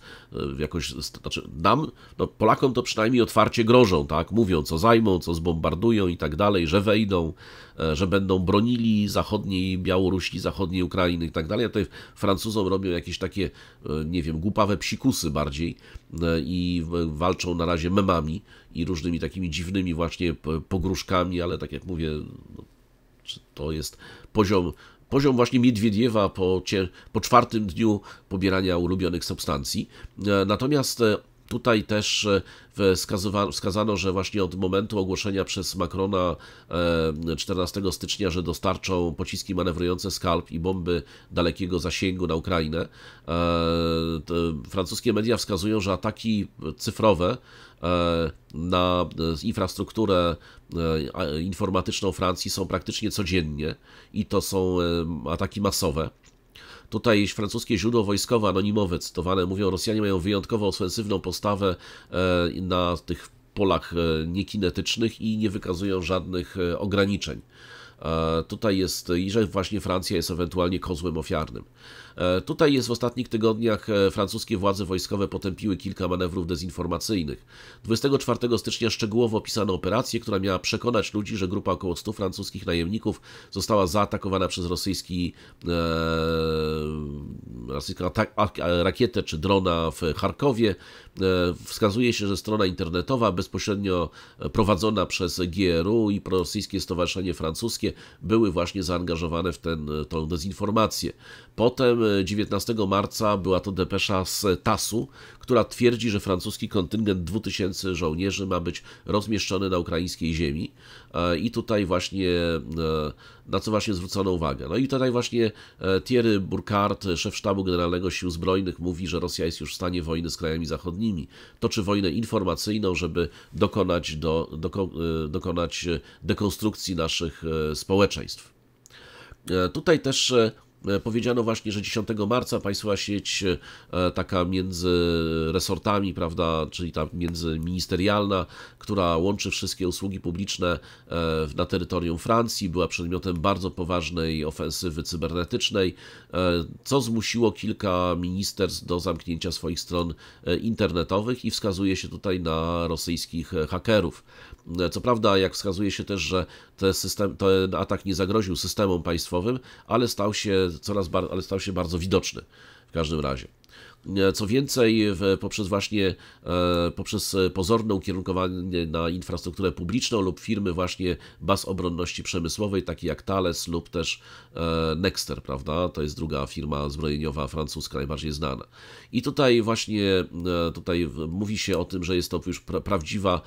jakoś, znaczy nam, no Polakom to przynajmniej otwarcie grożą, tak? Mówią, co zajmą, co zbombardują i tak dalej, że wejdą. E, że będą bronili zachodniej Białorusi, zachodniej Ukrainy i tak dalej. tutaj Francuzom robią jakieś takie, e, nie wiem, głupawe psikusy bardziej e, i walczą na razie memami i różnymi takimi dziwnymi właśnie pogróżkami, ale tak jak mówię, no, to jest poziom poziom właśnie Miedwiediewa po, po czwartym dniu pobierania ulubionych substancji. Natomiast Tutaj też e, wskazano, że właśnie od momentu ogłoszenia przez Macrona 14 e, stycznia, że dostarczą pociski manewrujące skalp i bomby dalekiego zasięgu na Ukrainę, e, francuskie media wskazują, że ataki cyfrowe na infrastrukturę informatyczną Francji są praktycznie codziennie i to są ataki masowe. Tutaj francuskie źródło wojskowe anonimowe cytowane mówią, Rosjanie mają wyjątkowo ofensywną postawę e, na tych polach e, niekinetycznych i nie wykazują żadnych e, ograniczeń. Tutaj jest, i że właśnie Francja jest ewentualnie kozłem ofiarnym. E, tutaj jest w ostatnich tygodniach e, francuskie władze wojskowe potępiły kilka manewrów dezinformacyjnych. 24 stycznia szczegółowo opisano operację, która miała przekonać ludzi, że grupa około 100 francuskich najemników została zaatakowana przez rosyjski e, rosyjską rakietę czy drona w Charkowie. E, wskazuje się, że strona internetowa bezpośrednio prowadzona przez GRU i prorosyjskie stowarzyszenie francuskie były właśnie zaangażowane w tę dezinformację. Potem 19 e, marca była to depesza z TASU, która twierdzi, że francuski kontyngent 2000 żołnierzy ma być rozmieszczony na ukraińskiej ziemi. E, I tutaj właśnie, e, na co właśnie zwrócono uwagę. No i tutaj właśnie Thierry Burkhardt, szef sztabu generalnego sił zbrojnych, mówi, że Rosja jest już w stanie wojny z krajami zachodnimi. Toczy wojnę informacyjną, żeby dokonać, do, doko, dokonać dekonstrukcji naszych społeczeństw. Tutaj też E, powiedziano właśnie, że 10 marca państwowa sieć e, taka między resortami, prawda, czyli ta międzyministerialna, która łączy wszystkie usługi publiczne e, na terytorium Francji, była przedmiotem bardzo poważnej ofensywy cybernetycznej, co zmusiło kilka ministerstw do zamknięcia swoich stron internetowych i wskazuje się tutaj na rosyjskich hakerów. Co prawda, jak wskazuje się też, że ten, system, ten atak nie zagroził systemom państwowym, ale stał się coraz ale stał się bardzo widoczny w każdym razie. E, co więcej, poprzez właśnie e, poprzez pozorne ukierunkowanie na infrastrukturę publiczną lub firmy właśnie baz obronności przemysłowej, takie jak Thales lub też e, Nexter, prawda? To jest druga firma zbrojeniowa francuska, najbardziej znana. I tutaj właśnie tutaj mówi się o tym, że jest to już prawdziwa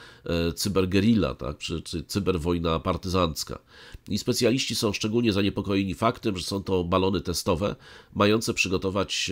cybergerilla, tak? Czy, czy cyberwojna partyzancka. I specjaliści są szczególnie zaniepokojeni faktem, że są to balony testowe, mające przygotować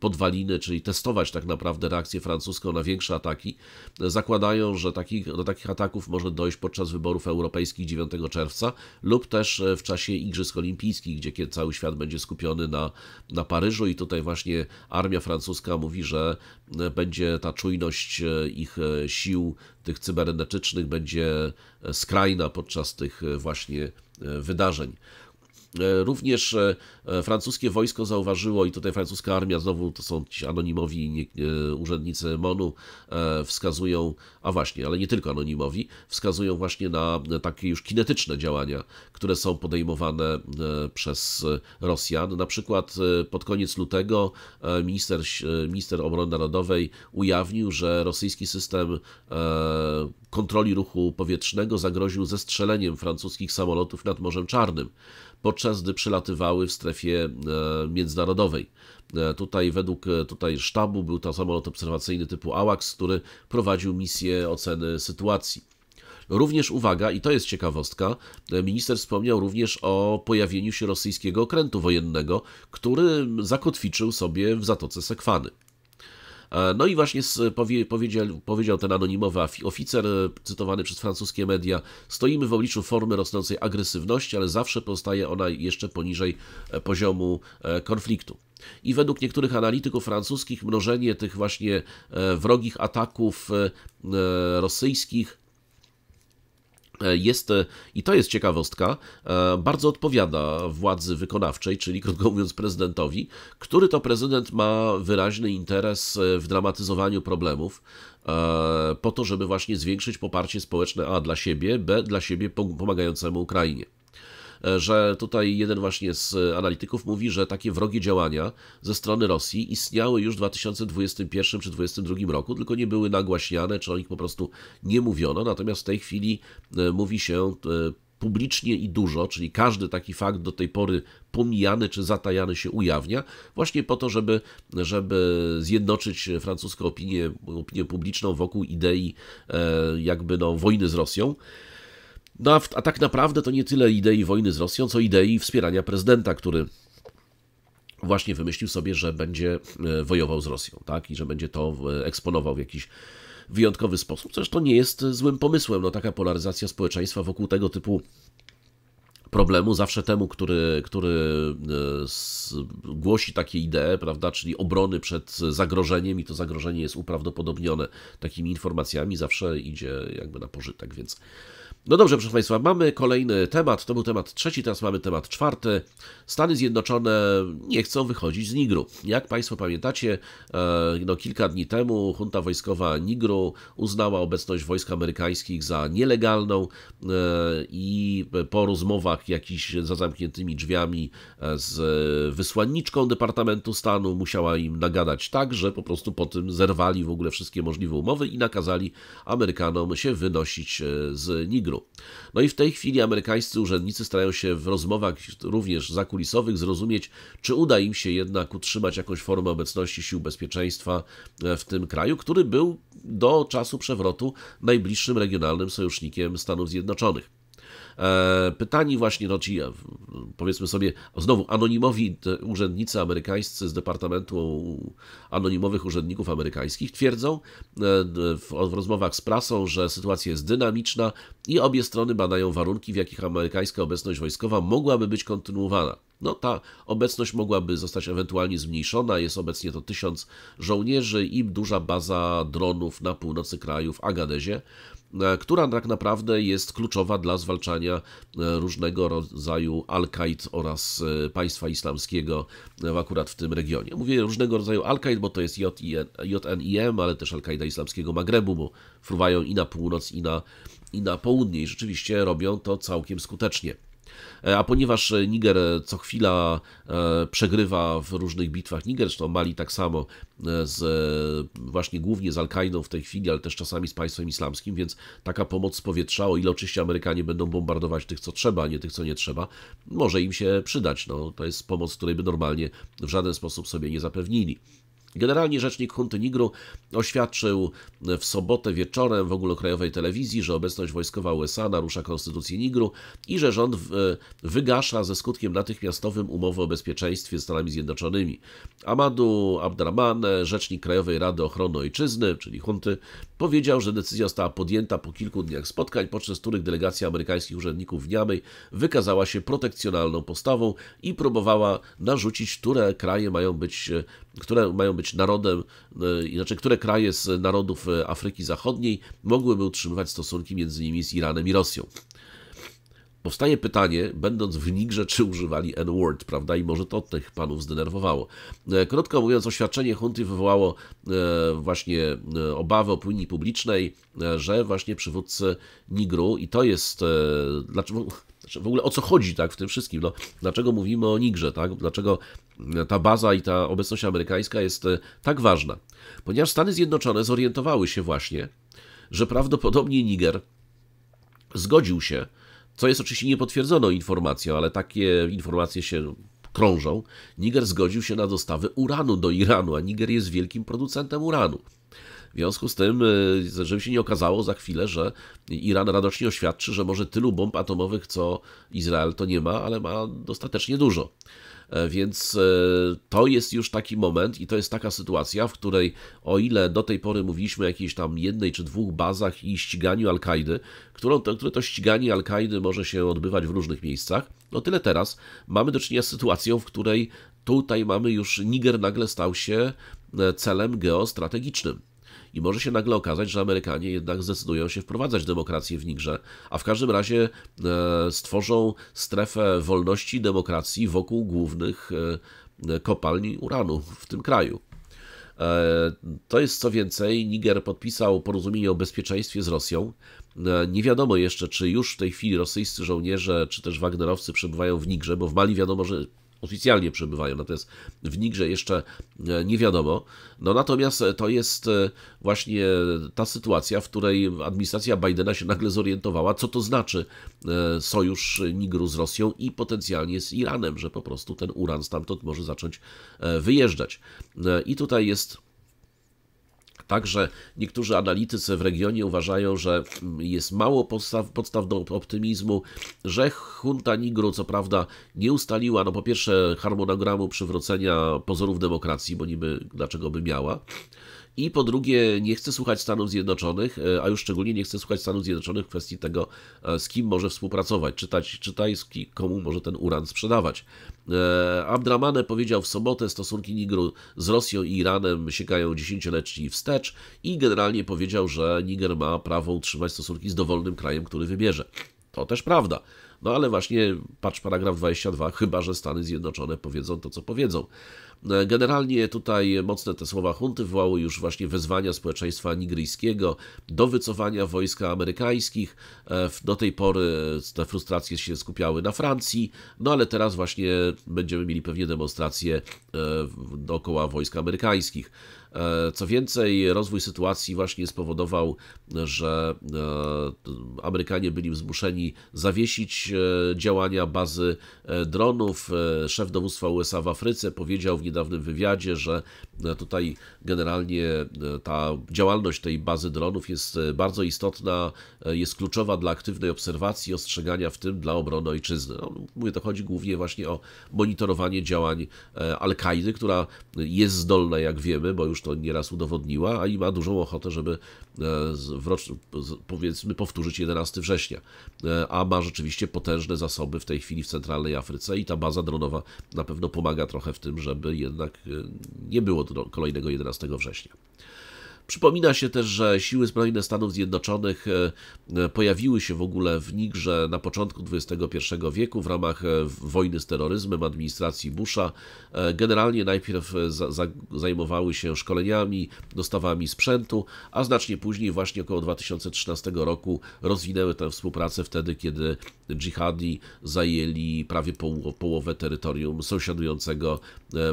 podwaliny czyli testować tak naprawdę reakcję francuską na większe ataki, zakładają, że takich, do takich ataków może dojść podczas wyborów europejskich 9 czerwca lub też e, w czasie Igrzysk Olimpijskich, gdzie cały świat będzie skupiony na, na Paryżu i tutaj właśnie armia francuska mówi, że e, będzie ta czujność e, ich sił, tych cybernetycznych, będzie skrajna podczas tych właśnie wydarzeń. E, również e, e, francuskie wojsko zauważyło, i tutaj francuska armia, znowu to są ci anonimowi urzędnicy MONU, wskazują, a właśnie, ale nie tylko anonimowi, wskazują właśnie na takie już kinetyczne działania, które są podejmowane przez Rosjan. Na przykład pod koniec lutego minister, minister obrony narodowej ujawnił, że rosyjski system kontroli ruchu powietrznego zagroził zestrzeleniem francuskich samolotów nad Morzem Czarnym podczas gdy przylatywały w strefie e, międzynarodowej. E, tutaj według e, tutaj sztabu był to samolot obserwacyjny typu AWACS, który prowadził misję oceny sytuacji. Również uwaga, i to jest ciekawostka, minister wspomniał również o pojawieniu się rosyjskiego okrętu wojennego, który zakotwiczył sobie w Zatoce Sekwany. E, no i właśnie powie, powiedział, powiedział ten anonimowy oficer, e, cytowany przez francuskie media, stoimy w obliczu formy rosnącej agresywności, ale zawsze pozostaje ona jeszcze poniżej e, poziomu konfliktu. I według niektórych analityków francuskich mnożenie tych właśnie wrogich ataków rosyjskich E, jest, e, i to jest ciekawostka, e, bardzo odpowiada władzy wykonawczej, czyli krótko mówiąc prezydentowi, który to prezydent ma wyraźny interes w dramatyzowaniu problemów, po to, żeby właśnie zwiększyć poparcie społeczne A dla siebie, B dla siebie pomagającemu Ukrainie. E, że tutaj jeden właśnie z analityków mówi, że takie wrogie działania ze strony Rosji istniały już w 2021 czy 2022 roku, tylko nie były nagłaśniane, czy o nich po prostu nie mówiono. Natomiast w tej chwili e, mówi się e, publicznie i dużo, czyli każdy taki fakt do tej pory pomijany czy zatajany się ujawnia, właśnie po to, żeby, żeby zjednoczyć francuską opinię, opinię publiczną wokół idei jakby no, wojny z Rosją. No a, w, a tak naprawdę to nie tyle idei wojny z Rosją, co idei wspierania prezydenta, który właśnie wymyślił sobie, że będzie e, wojował z Rosją, tak? I że będzie to eksponował w jakiś wyjątkowy sposób. Zresztą nie jest e, złym pomysłem, no taka polaryzacja społeczeństwa wokół tego typu problemu zawsze temu, który, który e, głosi takie idee, prawda, czyli obrony przed zagrożeniem i to zagrożenie jest uprawdopodobnione takimi informacjami, zawsze idzie jakby na pożytek, więc no dobrze, proszę Państwa, mamy kolejny temat. To był temat trzeci, teraz mamy temat czwarty. Stany Zjednoczone nie chcą wychodzić z Nigru. Jak Państwo pamiętacie, e, no kilka dni temu junta wojskowa Nigru uznała obecność wojsk amerykańskich za nielegalną e, i po rozmowach jakiś za zamkniętymi drzwiami e, z wysłanniczką Departamentu Stanu musiała im nagadać tak, że po prostu po tym zerwali w ogóle wszystkie możliwe umowy i nakazali Amerykanom się wynosić z Nigru. No i w tej chwili amerykańscy urzędnicy starają się w rozmowach również zakulisowych zrozumieć, czy uda im się jednak utrzymać jakąś formę obecności sił bezpieczeństwa e, w tym kraju, który był do czasu przewrotu najbliższym regionalnym sojusznikiem Stanów Zjednoczonych. E, pytani właśnie, no ci e, powiedzmy sobie, znowu anonimowi urzędnicy amerykańscy z Departamentu Anonimowych Urzędników Amerykańskich twierdzą e, w, rozmowach z prasą, że sytuacja jest dynamiczna i obie strony badają warunki, w jakich amerykańska obecność wojskowa mogłaby być kontynuowana. No, ta obecność mogłaby zostać ewentualnie zmniejszona. Jest obecnie to tysiąc żołnierzy i duża baza dronów na północy kraju w Agadezie. E, która tak naprawdę jest kluczowa dla zwalczania e, różnego rodzaju Al-Kaid oraz e, państwa islamskiego akurat w tym regionie. Mówię różnego rodzaju Al-Kaid, bo to jest JNIM, ale też Al-Kaida islamskiego Magrebu, bo fruwają i na północ, i na, i na południe i rzeczywiście robią to całkiem skutecznie. E, a ponieważ e, Niger e, co chwila przegrywa w różnych bitwach, Niger, zresztą Mali tak samo, z, właśnie głównie z Al-Kaidą w tej chwili, ale też czasami z państwem islamskim, więc taka pomoc z powietrza, o ile oczywiście Amerykanie będą bombardować tych, co trzeba, a nie tych, co nie trzeba, może im się przydać. No, to jest pomoc, której by normalnie w żaden sposób sobie nie zapewnili. Generalnie rzecznik Hunty Nigru oświadczył w sobotę wieczorem w ogólnokrajowej telewizji, że obecność wojskowa USA narusza konstytucję Nigru i że rząd wygasza ze skutkiem natychmiastowym umowę o bezpieczeństwie z Stanami Zjednoczonymi. Amadu Abdraman, rzecznik Krajowej Rady Ochrony Ojczyzny, czyli Hunty, powiedział, że decyzja została podjęta po kilku dniach spotkań, podczas których delegacja amerykańskich urzędników w Niamey wykazała się protekcjonalną postawą i próbowała narzucić, które kraje mają być które mają być narodem, e, znaczy które kraje z narodów e, Afryki Zachodniej mogłyby utrzymywać stosunki między nimi z Iranem i Rosją. Powstaje pytanie, będąc w Nigrze, czy używali N-word, prawda? I może to tych panów zdenerwowało. E, krótko mówiąc, oświadczenie hunty wywołało właśnie obawę opinii publicznej, że właśnie przywódcy Nigru, i to jest, dlaczego, znaczy, w ogóle o co chodzi tak w tym wszystkim? No, dlaczego mówimy o Nigrze? Tak? Dlaczego e, ta baza i ta obecność amerykańska jest e, tak ważna? Ponieważ Stany Zjednoczone zorientowały się właśnie, że prawdopodobnie Niger zgodził się, co jest oczywiście niepotwierdzoną informacją, ale takie informacje się krążą. Niger zgodził się na dostawy uranu do Iranu, a Niger jest wielkim producentem uranu. W związku z tym, e, żeby się nie okazało za chwilę, że Iran radośnie oświadczy, że może tylu bomb atomowych, co Izrael, to nie ma, ale ma dostatecznie dużo. E, więc e, to jest już taki moment i to jest taka sytuacja, w której o ile do tej pory mówiliśmy o jakiejś tam jednej czy dwóch bazach i ściganiu Al-Kaidy, które to, to ściganie Al-Kaidy może się odbywać w różnych miejscach, o tyle teraz mamy do czynienia z sytuacją, w której tutaj mamy już Niger nagle stał się celem geostrategicznym. I może się nagle okazać, że Amerykanie jednak zdecydują się wprowadzać demokrację w Nigrze, a w każdym razie e, stworzą strefę wolności i demokracji wokół głównych e, kopalni uranu w tym kraju. E, to jest co więcej, Niger podpisał porozumienie o bezpieczeństwie z Rosją. Nie wiadomo jeszcze, czy już w tej chwili rosyjscy żołnierze, czy też Wagnerowcy przebywają w Nigrze, bo w Mali wiadomo, że oficjalnie przebywają, natomiast w Nigrze jeszcze e, nie wiadomo. No natomiast e, to jest e, właśnie ta sytuacja, w której administracja Bidena się nagle zorientowała, co to znaczy sojusz Nigru z Rosją i potencjalnie z Iranem, że po prostu ten uran stamtąd może zacząć wyjeżdżać. I tutaj jest Także niektórzy analitycy w regionie uważają, że jest mało podstaw, podstaw do optymizmu, że junta Nigru co prawda nie ustaliła, no po pierwsze harmonogramu przywrócenia pozorów demokracji, bo niby dlaczego by miała, i po drugie nie chce słuchać Stanów Zjednoczonych, e, a już szczególnie nie chce słuchać Stanów Zjednoczonych w kwestii tego, e, z kim może współpracować, czytać, czytaj, z kim, komu może ten uran sprzedawać. E, Abdramane powiedział w sobotę, stosunki Nigru z Rosją i Iranem sięgają dziesięcioleci wstecz i generalnie powiedział, że Niger ma prawo utrzymać stosunki z dowolnym krajem, który wybierze. To też prawda. No ale właśnie patrz paragraf 22, chyba że Stany Zjednoczone powiedzą to, co powiedzą. E, generalnie tutaj mocne te słowa hunty wywołały już właśnie wezwania społeczeństwa nigryjskiego do wycofania wojska amerykańskich. E, do tej pory te frustracje się skupiały na Francji, no ale teraz właśnie będziemy mieli pewnie demonstracje e, dookoła wojsk amerykańskich. E, co więcej, rozwój sytuacji właśnie spowodował, że e, Amerykanie byli zmuszeni zawiesić e, działania bazy dronów. Szef dowództwa USA w Afryce powiedział w niedawnym wywiadzie, że E, tutaj generalnie e, ta działalność tej bazy dronów jest e, bardzo istotna, jest kluczowa dla aktywnej obserwacji, ostrzegania, w tym dla obrony ojczyzny. No, mówię, to chodzi głównie właśnie o monitorowanie działań Al-Kaidy, która jest zdolna, jak wiemy, bo już to nieraz udowodniła, a i ma dużą ochotę, żeby w rocz... powiedzmy powtórzyć 11 września. A ma rzeczywiście potężne zasoby w tej chwili w centralnej Afryce i ta baza dronowa na pewno pomaga trochę w tym, żeby jednak nie było do kolejnego 11 września. Przypomina się też, że siły zbrojne Stanów Zjednoczonych e, e, pojawiły się w ogóle w Nigrze na początku XXI wieku w ramach e, wojny z terroryzmem administracji Busha. Generalnie najpierw zajmowały się szkoleniami, dostawami sprzętu, a znacznie później, właśnie około 2013 roku, rozwinęły tę współpracę wtedy, kiedy dżihadi zajęli prawie połowę terytorium sąsiadującego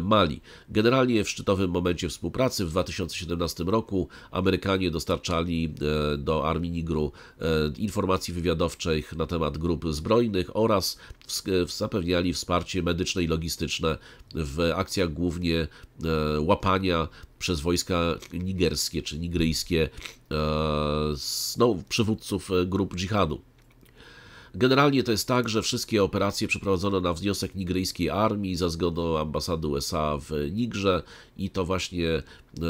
Mali. Generalnie w szczytowym momencie współpracy w 2017 roku Amerykanie dostarczali e, do armii Nigru e, informacji wywiadowczych na temat grup zbrojnych oraz zapewniali wsparcie medyczne i logistyczne w akcjach głównie e, łapania przez wojska nigerskie czy nigryjskie no, przywódców grup dżihadu. Generalnie to jest tak, że wszystkie operacje przeprowadzone na wniosek nigryjskiej armii za zgodą ambasady USA w Nigrze i to właśnie E,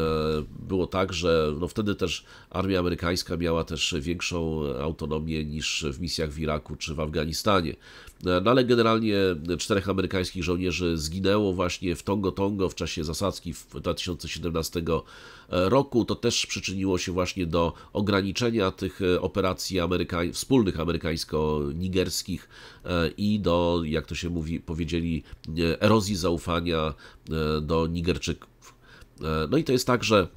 było tak, że no wtedy też armia amerykańska miała też większą autonomię niż w misjach w Iraku czy w Afganistanie. E, no ale generalnie czterech amerykańskich żołnierzy zginęło właśnie w Tongo Tongo w czasie zasadzki w 2017 e, roku. To też przyczyniło się właśnie do ograniczenia tych operacji amerykań... wspólnych amerykańsko-nigerskich i do, jak to się mówi, powiedzieli, erozji zaufania do Nigerczyków E, no i to jest tak, że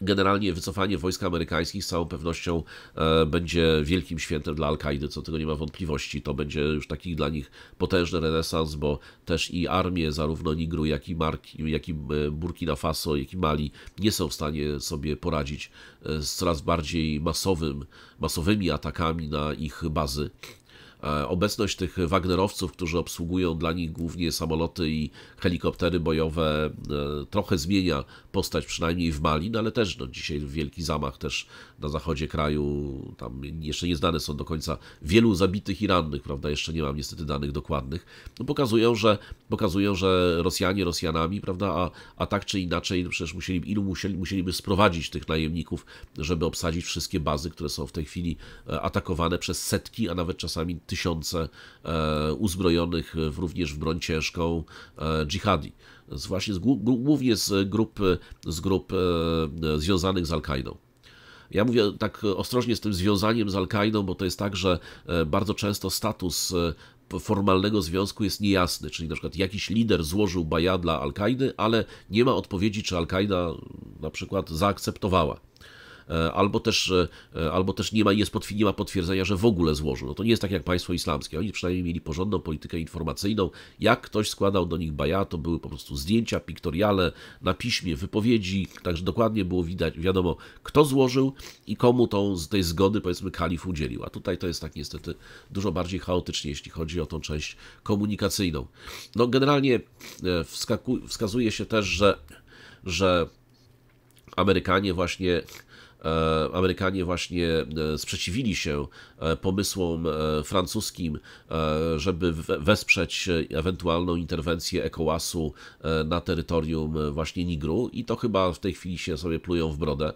generalnie wycofanie wojsk amerykańskich z całą pewnością e, będzie wielkim świętem dla Al-Kaidy, co tego nie ma wątpliwości. To będzie już taki dla nich potężny renesans, bo też i armie zarówno Nigru, jak i, Marki, jak i e, Burkina Faso, jak i Mali nie są w stanie sobie poradzić z coraz bardziej masowym, masowymi atakami na ich bazy E, obecność tych Wagnerowców, którzy obsługują dla nich głównie samoloty i helikoptery bojowe, e, trochę zmienia postać przynajmniej w Mali, no ale też no, dzisiaj wielki zamach też na zachodzie kraju, tam jeszcze nieznane są do końca wielu zabitych i rannych, prawda, jeszcze nie mam niestety danych dokładnych, no, pokazują, że, pokazują, że Rosjanie Rosjanami, prawda, a, a tak czy inaczej, no, przecież musieli, ilu musieli, musieliby sprowadzić tych najemników, żeby obsadzić wszystkie bazy, które są w tej chwili e, atakowane przez setki, a nawet czasami tysiące e, uzbrojonych również w broń ciężką e, dżihadi. Z, właśnie z, głównie z grup, z grup e, związanych z Al-Kaidą. Ja mówię tak ostrożnie z tym związaniem z Al-Kaidą, bo to jest tak, że bardzo często status formalnego związku jest niejasny, czyli na przykład jakiś lider złożył baja dla Al-Kaidy, ale nie ma odpowiedzi, czy Al-Kaida na przykład zaakceptowała E, albo też, e, e, albo też nie, ma, jest potw nie ma potwierdzenia, że w ogóle złożył. No to nie jest tak jak państwo islamskie. Oni przynajmniej mieli porządną politykę informacyjną. Jak ktoś składał do nich baja, to były po prostu zdjęcia, piktoriale na piśmie, wypowiedzi, także dokładnie było widać, wiadomo, kto złożył i komu tą, tej zgody, powiedzmy, kalif udzielił. A tutaj to jest tak niestety dużo bardziej chaotycznie, jeśli chodzi o tą część komunikacyjną. No generalnie wskazuje się też, że, że Amerykanie właśnie E, Amerykanie właśnie e, sprzeciwili się e, pomysłom francuskim, żeby wesprzeć ewentualną interwencję ECOWAS-u na terytorium właśnie Nigru i to chyba w tej chwili się sobie plują w brodę,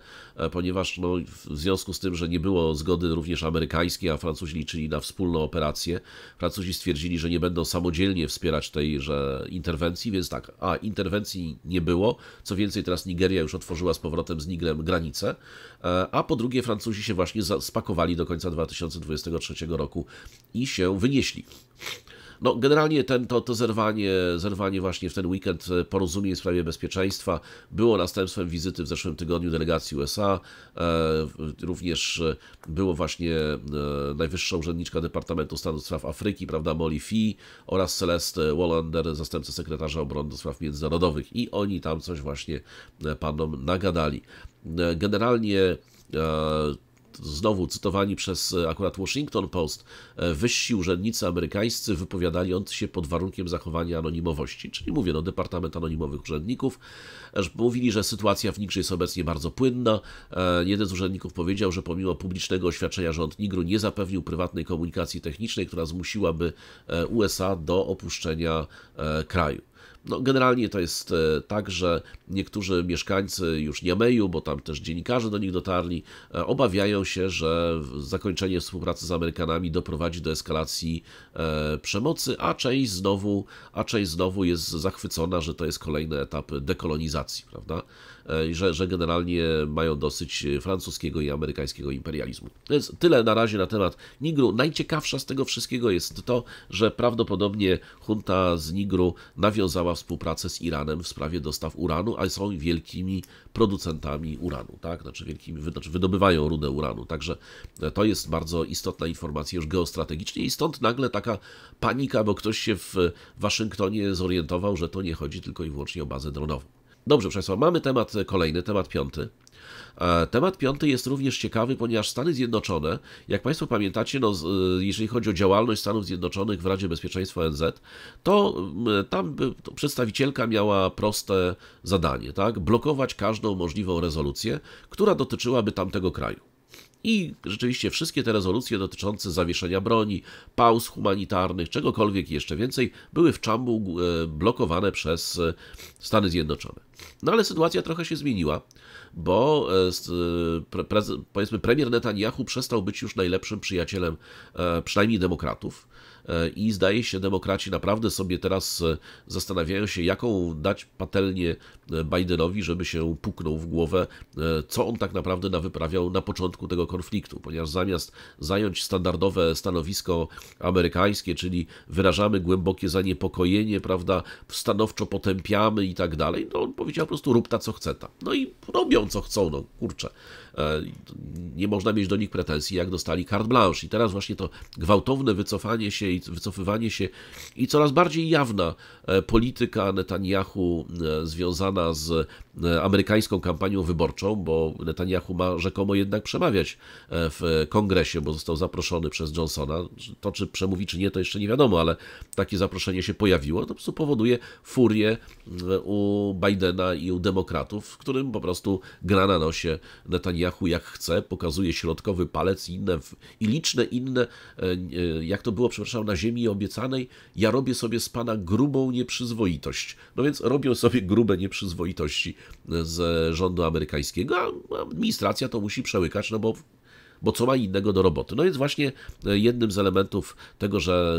ponieważ no, w związku z tym, że nie było zgody również amerykańskiej, a Francuzi liczyli na wspólną operację, Francuzi stwierdzili, że nie będą samodzielnie wspierać tejże interwencji, więc tak, a interwencji nie było, co więcej teraz Nigeria już otworzyła z powrotem z Nigrem granicę, E, a po drugie Francuzi się właśnie spakowali do końca 2023 roku i się wynieśli. No, generalnie ten, to, to zerwanie, zerwanie właśnie w ten weekend e, porozumień w sprawie bezpieczeństwa było następstwem wizyty w zeszłym tygodniu delegacji USA. E, również e, było właśnie najwyższa urzędniczka Departamentu Stanu Spraw Afryki, prawda, Molly Fee oraz Celeste Wallander, zastępca sekretarza obrony do spraw międzynarodowych i oni tam coś właśnie panom nagadali. Generalnie znowu cytowani przez e, akurat Washington Post, e, wyżsi urzędnicy amerykańscy wypowiadając się pod warunkiem zachowania anonimowości, czyli mówię, no Departament Anonimowych Urzędników, że mówili, że sytuacja w Nigrze jest obecnie bardzo płynna. E, jeden z urzędników powiedział, że pomimo publicznego oświadczenia rząd Nigru nie zapewnił prywatnej komunikacji technicznej, która zmusiłaby USA do opuszczenia kraju. No, generalnie to jest e, tak, że niektórzy mieszkańcy już Niameju, bo tam też dziennikarze do nich dotarli, e, obawiają się, że zakończenie współpracy z Amerykanami doprowadzi do eskalacji e, przemocy, a część znowu, a część znowu jest zachwycona, że to jest kolejny etap dekolonizacji, prawda? E, że, że generalnie mają dosyć e, francuskiego i amerykańskiego imperializmu. To jest tyle na razie na temat Nigru. Najciekawsza z tego wszystkiego jest to, że prawdopodobnie junta z Nigru nawiązała współpracę z Iranem w sprawie dostaw uranu, a są wielkimi producentami uranu, tak? Znaczy, wielkimi, znaczy wydobywają rudę uranu. Także e, to jest bardzo istotna informacja już geostrategicznie i stąd nagle taka panika, bo ktoś się w Waszyngtonie zorientował, że to nie chodzi tylko i wyłącznie o bazę dronową. Dobrze, proszę Państwa, mamy temat e, kolejny, temat piąty. E, temat piąty jest również ciekawy, ponieważ Stany Zjednoczone, jak Państwo pamiętacie, no, e, jeżeli chodzi o działalność Stanów Zjednoczonych w Radzie Bezpieczeństwa ONZ, to tam to przedstawicielka miała proste zadanie, tak? blokować każdą możliwą rezolucję, która dotyczyłaby tamtego kraju. I rzeczywiście wszystkie te rezolucje dotyczące zawieszenia broni, pauz humanitarnych, czegokolwiek jeszcze więcej, były w czambu e, blokowane przez e, Stany Zjednoczone. No ale sytuacja trochę się zmieniła, bo e, powiedzmy premier Netanyahu przestał być już najlepszym przyjacielem przynajmniej demokratów i zdaje się, demokraci naprawdę sobie teraz e, zastanawiają się, jaką dać patelnię e, Bidenowi, żeby się puknął w głowę, e, co on tak naprawdę nawyprawiał na początku tego konfliktu, ponieważ zamiast zająć standardowe stanowisko amerykańskie, czyli wyrażamy głębokie zaniepokojenie, prawda, stanowczo potępiamy i tak dalej, no on powiedział po prostu rób ta co chce ta. No i robią co chcą, no kurczę. Nie można mieć do nich pretensji, jak dostali carte blanche. I teraz właśnie to gwałtowne wycofanie się wycofywanie się i coraz bardziej jawna e, polityka Netanyahu e, związana z e, amerykańską kampanią wyborczą, bo Netanyahu ma rzekomo jednak przemawiać w kongresie, bo został zaproszony przez Johnsona. To, czy przemówi, czy nie, to jeszcze nie wiadomo, ale takie zaproszenie się pojawiło. To po prostu powoduje furię u Bidena i u demokratów, w którym po prostu gra na nosie Netanyahu jak chce, pokazuje środkowy palec i, inne, i liczne inne, jak to było, przepraszam, na ziemi obiecanej, ja robię sobie z Pana grubą nieprzyzwoitość. No więc robią sobie grube nieprzyzwoitości z rządu amerykańskiego, a administracja to musi przełykać, no bo bo co ma innego do roboty. No więc właśnie e, jednym z elementów tego, że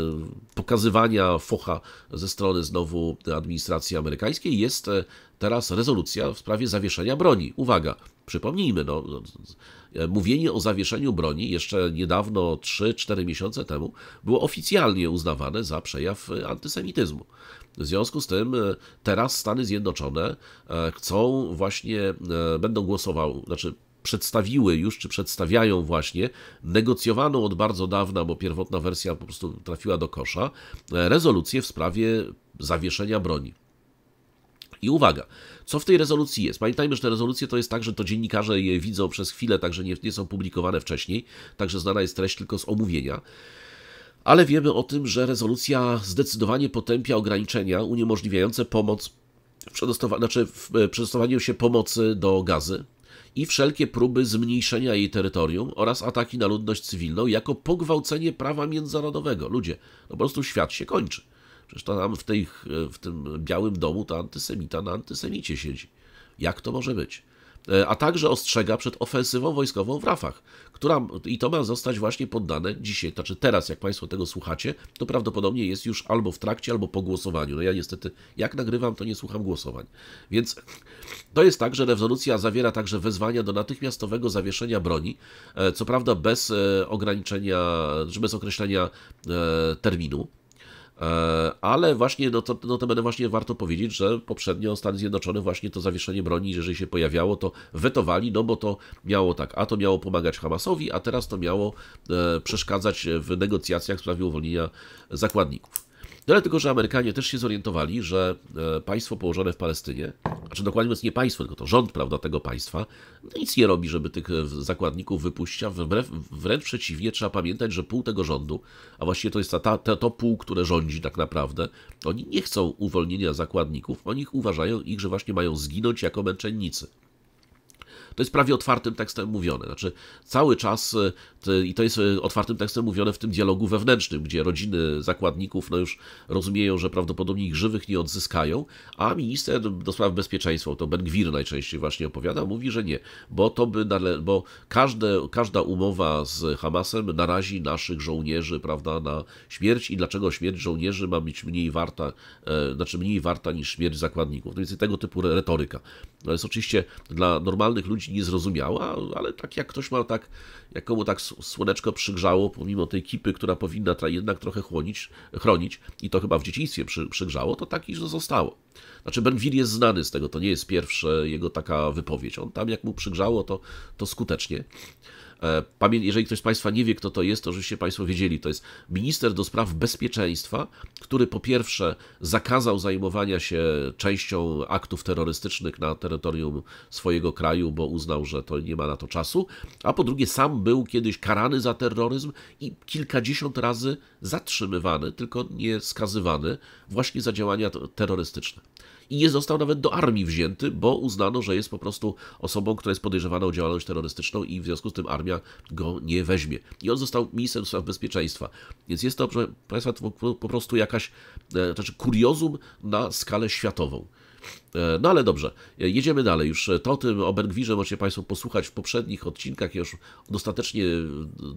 pokazywania focha ze strony znowu administracji amerykańskiej jest e, teraz rezolucja w sprawie zawieszenia broni. Uwaga, przypomnijmy, no, E, mówienie o zawieszeniu broni jeszcze niedawno, 3-4 miesiące temu, było oficjalnie uznawane za przejaw e, antysemityzmu. W związku z tym e, teraz Stany Zjednoczone chcą właśnie, będą głosowały, znaczy przedstawiły już, czy przedstawiają właśnie, negocjowaną od bardzo dawna, bo pierwotna wersja po prostu trafiła do kosza, rezolucję w sprawie zawieszenia broni. I uwaga, co w tej rezolucji jest? Pamiętajmy, że te rezolucje to jest tak, że to dziennikarze je widzą przez chwilę, także nie, nie są publikowane wcześniej, także znana jest treść tylko z omówienia ale wiemy o tym, że rezolucja zdecydowanie potępia ograniczenia uniemożliwiające pomoc w, przedostawa znaczy w e, przedostawaniu się pomocy do gazy i wszelkie próby zmniejszenia jej terytorium oraz ataki na ludność cywilną jako pogwałcenie prawa międzynarodowego. Ludzie, no po prostu świat się kończy. Przecież to nam w, tej, w tym białym domu ta antysemita na antysemicie siedzi. Jak to może być? E, a także ostrzega przed ofensywą wojskową w Rafach, która i to ma zostać właśnie poddane dzisiaj, znaczy teraz, jak Państwo tego słuchacie, to prawdopodobnie jest już albo w trakcie, albo po głosowaniu. No ja niestety, jak nagrywam, to nie słucham głosowań. Więc to jest tak, że rezolucja zawiera także wezwania do natychmiastowego zawieszenia broni, e, co prawda bez e, ograniczenia, czy bez określenia terminu E, ale właśnie, no to, no to będę właśnie warto powiedzieć, że poprzednio Stany Zjednoczone właśnie to zawieszenie broni, jeżeli się pojawiało, to wetowali, no bo to miało tak, a to miało pomagać Hamasowi, a teraz to miało e, przeszkadzać w negocjacjach w sprawie uwolnienia zakładników. No tylko, że Amerykanie też się zorientowali, że e, państwo położone w Palestynie, znaczy dokładnie mówiąc nie państwo, tylko to rząd prawda, tego państwa, no nic nie robi, żeby tych e, zakładników wypuścić, wbrew, wręcz przeciwnie, trzeba pamiętać, że pół tego rządu, a właściwie to jest ta, ta, to pół, które rządzi tak naprawdę, oni nie chcą uwolnienia zakładników, oni uważają ich, że właśnie mają zginąć jako męczennicy to jest prawie otwartym tekstem mówione. Znaczy, cały czas, e, i to jest e, otwartym tekstem mówione w tym dialogu wewnętrznym, gdzie rodziny zakładników no już rozumieją, że prawdopodobnie ich żywych nie odzyskają, a minister do spraw bezpieczeństwa, to Ben Gwir najczęściej właśnie opowiada, mówi, że nie, bo to by, nale... bo każde, każda umowa z Hamasem narazi naszych żołnierzy, prawda, na śmierć i dlaczego śmierć żołnierzy ma być mniej warta, e, znaczy mniej warta niż śmierć zakładników. No więc tego typu retoryka. No jest oczywiście dla normalnych ludzi niezrozumiała, ale tak jak ktoś ma tak, jak komu tak słoneczko przygrzało, pomimo tej kipy, która powinna jednak trochę chłonić, chronić, i to chyba w dzieciństwie przy, przygrzało, to tak iż zostało. Znaczy Benwil jest znany z tego, to nie jest pierwsza jego taka wypowiedź. On tam jak mu przygrzało, to, to skutecznie. E, jeżeli ktoś z Państwa nie wie, kto to jest, to żebyście Państwo wiedzieli. To jest minister do spraw bezpieczeństwa, który po pierwsze zakazał zajmowania się częścią aktów terrorystycznych na terytorium swojego kraju, bo uznał, że to nie ma na to czasu, a po drugie sam był kiedyś karany za terroryzm i kilkadziesiąt razy zatrzymywany, tylko nie skazywany właśnie za działania terrorystyczne i nie został nawet do armii wzięty, bo uznano, że jest po prostu osobą, która jest podejrzewana o działalność terrorystyczną i w związku z tym armia go nie weźmie. I on został ministrem spraw bezpieczeństwa. Więc jest to, proszę Państwa, po prostu jakaś, e, znaczy kuriozum na skalę światową. E, no ale dobrze, e, jedziemy dalej. Już e, to o tym, o Bergwirze możecie Państwo posłuchać w poprzednich odcinkach, już dostatecznie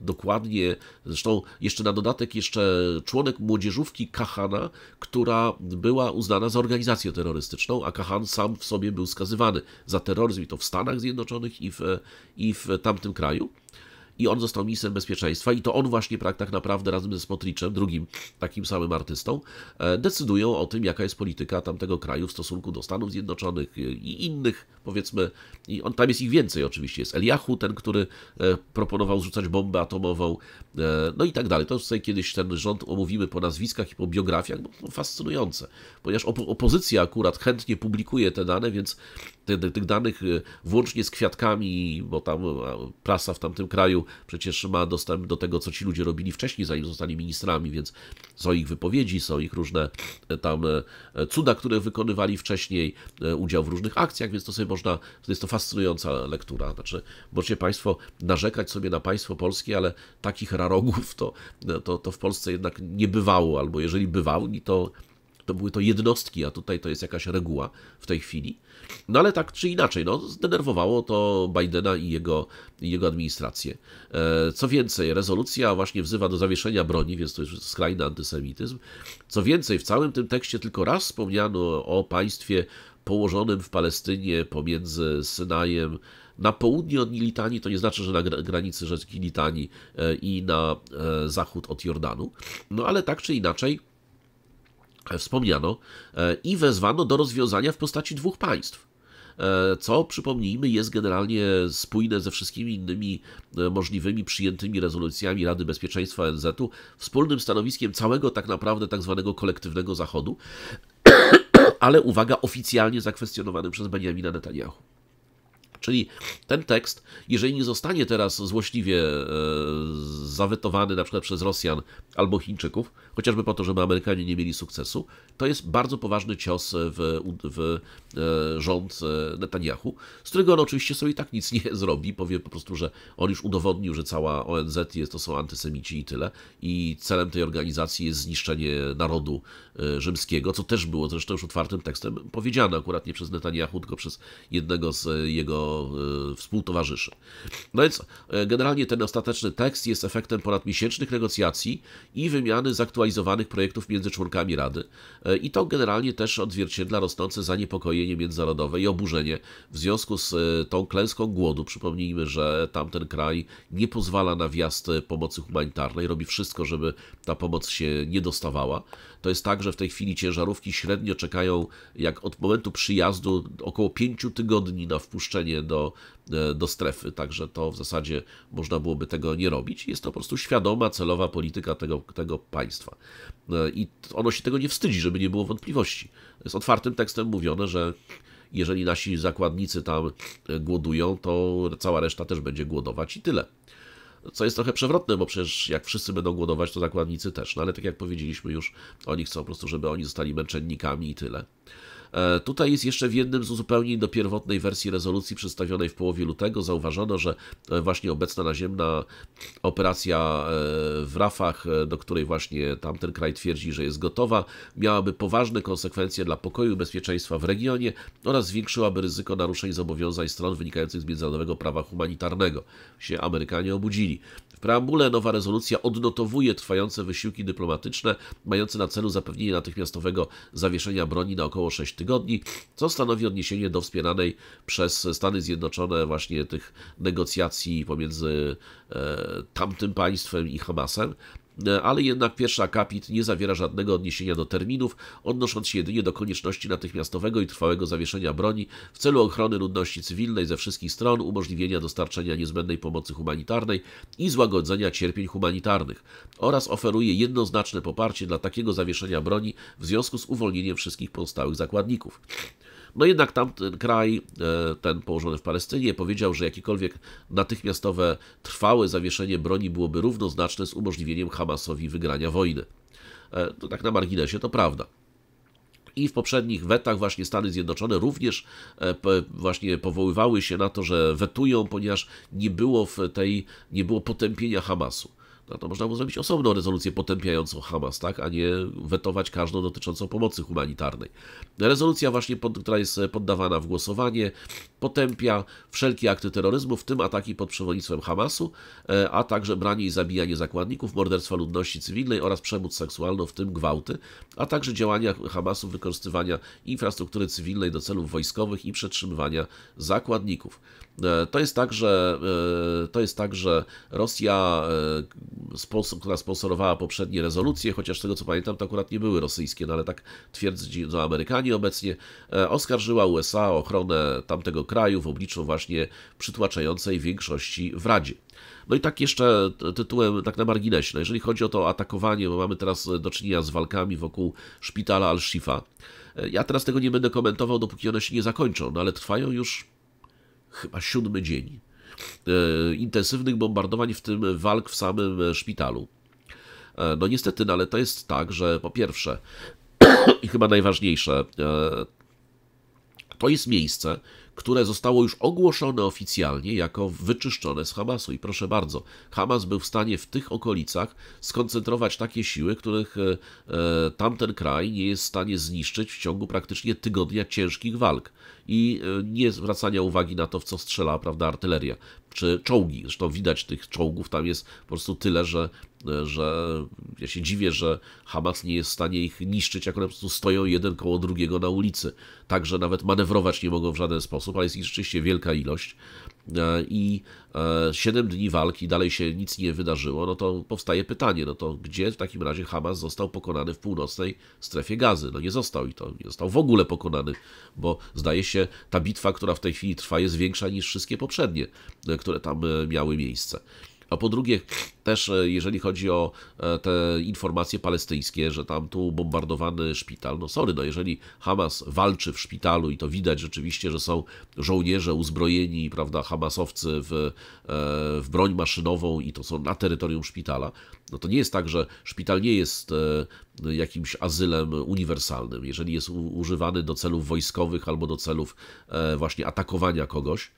dokładnie. Zresztą jeszcze na dodatek jeszcze członek młodzieżówki Kahana, która była uznana za organizację terrorystyczną, a Kahan sam w sobie był skazywany za terroryzm i to w Stanach Zjednoczonych i w, i w tamtym kraju i on został ministrem bezpieczeństwa i to on właśnie tak naprawdę razem ze Smotriczem, drugim takim samym artystą, e, decydują o tym, jaka jest polityka tamtego kraju w stosunku do Stanów Zjednoczonych i innych, powiedzmy, i on, tam jest ich więcej oczywiście, jest Eliahu, ten, który e, proponował rzucać bombę atomową, e, no i tak dalej. To już sobie kiedyś ten rząd omówimy po nazwiskach i po biografiach, to fascynujące ponieważ opo opozycja akurat chętnie publikuje te dane, więc te, te, tych danych y, włącznie z kwiatkami, bo tam prasa w tamtym kraju przecież ma dostęp do tego, co ci ludzie robili wcześniej, zanim zostali ministrami, więc są ich wypowiedzi, są ich różne e, tam e, cuda, które wykonywali wcześniej, e, udział w różnych akcjach, więc to sobie można, jest to fascynująca lektura. Znaczy, możecie Państwo narzekać sobie na państwo polskie, ale takich rarogów to, to, to w Polsce jednak nie bywało, albo jeżeli bywali, to to były to jednostki, a tutaj to jest jakaś reguła w tej chwili. No ale tak czy inaczej, no, zdenerwowało to Bidena i jego, i jego administrację. E, co więcej, rezolucja właśnie wzywa do zawieszenia broni, więc to jest skrajny antysemityzm. Co więcej, w całym tym tekście tylko raz wspomniano o państwie położonym w Palestynie pomiędzy Synajem, na południe od Litanii, to nie znaczy, że na granicy rzeki Litanii e, i na e, zachód od Jordanu. No ale tak czy inaczej, E, wspomniano, e, i wezwano do rozwiązania w postaci dwóch państw e, co przypomnijmy jest generalnie spójne ze wszystkimi innymi możliwymi przyjętymi rezolucjami Rady Bezpieczeństwa ONZ-u, wspólnym stanowiskiem całego tak naprawdę tak zwanego kolektywnego Zachodu, ale uwaga, oficjalnie zakwestionowanym przez Benjamina Netanyahu. Czyli ten tekst, jeżeli nie zostanie teraz złośliwie e, zawetowany na przykład przez Rosjan albo Chińczyków, chociażby po to, żeby Amerykanie nie mieli sukcesu, to jest bardzo poważny cios w, w e, rząd e, Netanyahu, z którego on oczywiście sobie i tak nic nie zrobi, powie po prostu, że on już udowodnił, że cała ONZ jest, to są antysemici i tyle i celem tej organizacji jest zniszczenie narodu rzymskiego, co też było zresztą już otwartym tekstem powiedziane, akurat nie przez Netanyahu, tylko przez jednego z jego E, współtowarzyszy. No więc e, generalnie ten ostateczny tekst jest efektem ponadmiesięcznych negocjacji i wymiany zaktualizowanych projektów między członkami Rady. E, I to generalnie też odzwierciedla rosnące zaniepokojenie międzynarodowe i oburzenie w związku z tą klęską głodu. Przypomnijmy, że tamten kraj nie pozwala na wjazd pomocy humanitarnej, robi wszystko, żeby ta pomoc się nie dostawała. To jest tak, że w tej chwili ciężarówki średnio czekają, jak od momentu przyjazdu, około 5 tygodni na wpuszczenie do, e, do strefy. Także to w zasadzie można byłoby tego nie robić. Jest to po prostu świadoma, celowa polityka tego, tego państwa. E, I ono się tego nie wstydzi, żeby nie było wątpliwości. Jest otwartym tekstem mówione, że jeżeli nasi zakładnicy tam e, głodują, to cała reszta też będzie głodować i tyle. Co jest trochę przewrotne, bo przecież jak wszyscy będą głodować, to zakładnicy też. No ale tak jak powiedzieliśmy już, oni chcą po prostu, żeby oni zostali męczennikami i tyle. E, tutaj jest jeszcze w jednym z uzupełnień do pierwotnej wersji rezolucji przedstawionej w połowie lutego zauważono, że e, właśnie obecna naziemna operacja e, w Rafach, do której właśnie tamten kraj twierdzi, że jest gotowa, miałaby poważne konsekwencje dla pokoju i bezpieczeństwa w regionie oraz zwiększyłaby ryzyko naruszeń zobowiązań stron wynikających z międzynarodowego prawa humanitarnego. Się Amerykanie obudzili preambule nowa rezolucja odnotowuje trwające wysiłki dyplomatyczne mające na celu zapewnienie natychmiastowego zawieszenia broni na około 6 tygodni, co stanowi odniesienie do wspieranej przez Stany Zjednoczone właśnie tych negocjacji pomiędzy e, tamtym państwem i Hamasem. E, ale jednak pierwszy akapit nie zawiera żadnego odniesienia do terminów, odnosząc się jedynie do konieczności natychmiastowego i trwałego zawieszenia broni w celu ochrony ludności cywilnej ze wszystkich stron, umożliwienia dostarczenia niezbędnej pomocy humanitarnej i złagodzenia cierpień humanitarnych oraz oferuje jednoznaczne poparcie dla takiego zawieszenia broni w związku z uwolnieniem wszystkich pozostałych zakładników. No jednak tamten kraj, e, ten położony w Palestynie, powiedział, że jakiekolwiek natychmiastowe, trwałe zawieszenie broni byłoby równoznaczne z umożliwieniem Hamasowi wygrania wojny. E, to tak na marginesie to prawda. I w poprzednich wetach właśnie Stany Zjednoczone również e, właśnie powoływały się na to, że wetują, ponieważ nie było w tej, nie było potępienia Hamasu. No to można było zrobić osobną rezolucję potępiającą Hamas, tak, a nie wetować każdą dotyczącą pomocy humanitarnej. Rezolucja właśnie, pod, która jest e, poddawana w głosowanie, potępia wszelkie akty terroryzmu, w tym ataki pod przewodnictwem Hamasu, e, a także branie i zabijanie zakładników, morderstwa ludności cywilnej oraz przemoc seksualną, w tym gwałty, a także działania Hamasu wykorzystywania infrastruktury cywilnej do celów wojskowych i przetrzymywania zakładników. E, to jest tak, że, e, to jest tak, że Rosja, e, która sponsorowała poprzednie rezolucje, chociaż z tego co pamiętam, to akurat nie były rosyjskie, no ale tak twierdzą Amerykanie obecnie, oskarżyła USA o ochronę tamtego kraju w obliczu właśnie przytłaczającej większości w Radzie. No i tak jeszcze tytułem, tak na marginesie, no jeżeli chodzi o to atakowanie, bo mamy teraz do czynienia z walkami wokół szpitala Al-Shifa. Ja teraz tego nie będę komentował, dopóki one się nie zakończą, no ale trwają już chyba siódmy dzień e, intensywnych bombardowań, w tym walk w samym e, szpitalu. E, no niestety, no ale to jest tak, że po pierwsze i chyba najważniejsze, to jest miejsce, które zostało już ogłoszone oficjalnie jako wyczyszczone z Hamasu. I proszę bardzo, Hamas był w stanie w tych okolicach skoncentrować takie siły, których e, e, tamten kraj nie jest w stanie zniszczyć w ciągu praktycznie tygodnia ciężkich walk i e, nie zwracania uwagi na to, w co strzela prawda, artyleria czy czołgi. Zresztą widać tych czołgów, tam jest po prostu tyle, że, że ja się dziwię, że Hamas nie jest w stanie ich niszczyć, jak one po prostu stoją jeden koło drugiego na ulicy. Także nawet manewrować nie mogą w żaden sposób, ale jest ich rzeczywiście wielka ilość. E, i 7 e, dni walki, dalej się nic nie wydarzyło, no to powstaje pytanie, no to gdzie w takim razie Hamas został pokonany w północnej strefie gazy? No nie został i to nie został w ogóle pokonany, bo zdaje się ta bitwa, która w tej chwili trwa jest większa niż wszystkie poprzednie, e, które tam miały miejsce. A po drugie, też e, jeżeli chodzi o e, te informacje palestyńskie, że tam tu bombardowany szpital, no sorry, no jeżeli Hamas walczy w szpitalu i to widać rzeczywiście, że są żołnierze uzbrojeni, prawda, hamasowcy w, e, w broń maszynową i to są na terytorium szpitala, no to nie jest tak, że szpital nie jest jakimś azylem uniwersalnym. Jeżeli jest używany do celów wojskowych albo do celów właśnie atakowania kogoś,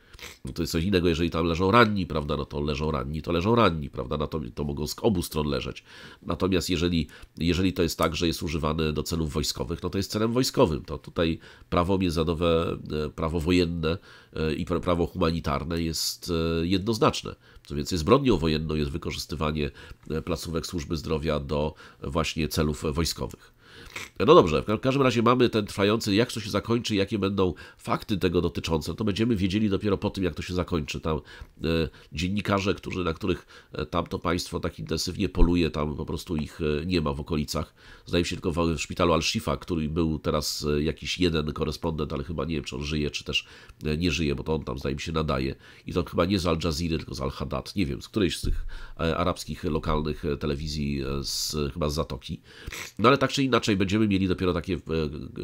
no to jest coś innego, jeżeli tam leżą ranni, prawda, no to leżą ranni, to leżą ranni, prawda, no to, to mogą z obu stron leżeć. Natomiast jeżeli, jeżeli to jest tak, że jest używane do celów wojskowych, no to jest celem wojskowym. To tutaj prawo międzynarodowe, e, prawo wojenne e, i prawo humanitarne jest e, jednoznaczne. Co więcej, zbrodnią wojenną jest wykorzystywanie placówek służby zdrowia do właśnie celów wojskowych. No dobrze, w każdym razie mamy ten trwający, jak to się zakończy, jakie będą fakty tego dotyczące. To będziemy wiedzieli dopiero po tym, jak to się zakończy. Tam e, dziennikarze, którzy, na których e, tamto państwo tak intensywnie poluje, tam po prostu ich e, nie ma w okolicach. Zdaje się tylko w szpitalu Al-Shifa, który był teraz e, jakiś jeden korespondent, ale chyba nie wiem, czy on żyje, czy też nie żyje, bo to on tam, zdaje mi się, nadaje. I to chyba nie z Al Jazeera, tylko z Al-Haddad. Nie wiem, z którejś z tych arabskich lokalnych telewizji, z, chyba z Zatoki. No ale tak czy inaczej, będziemy mieli dopiero takie,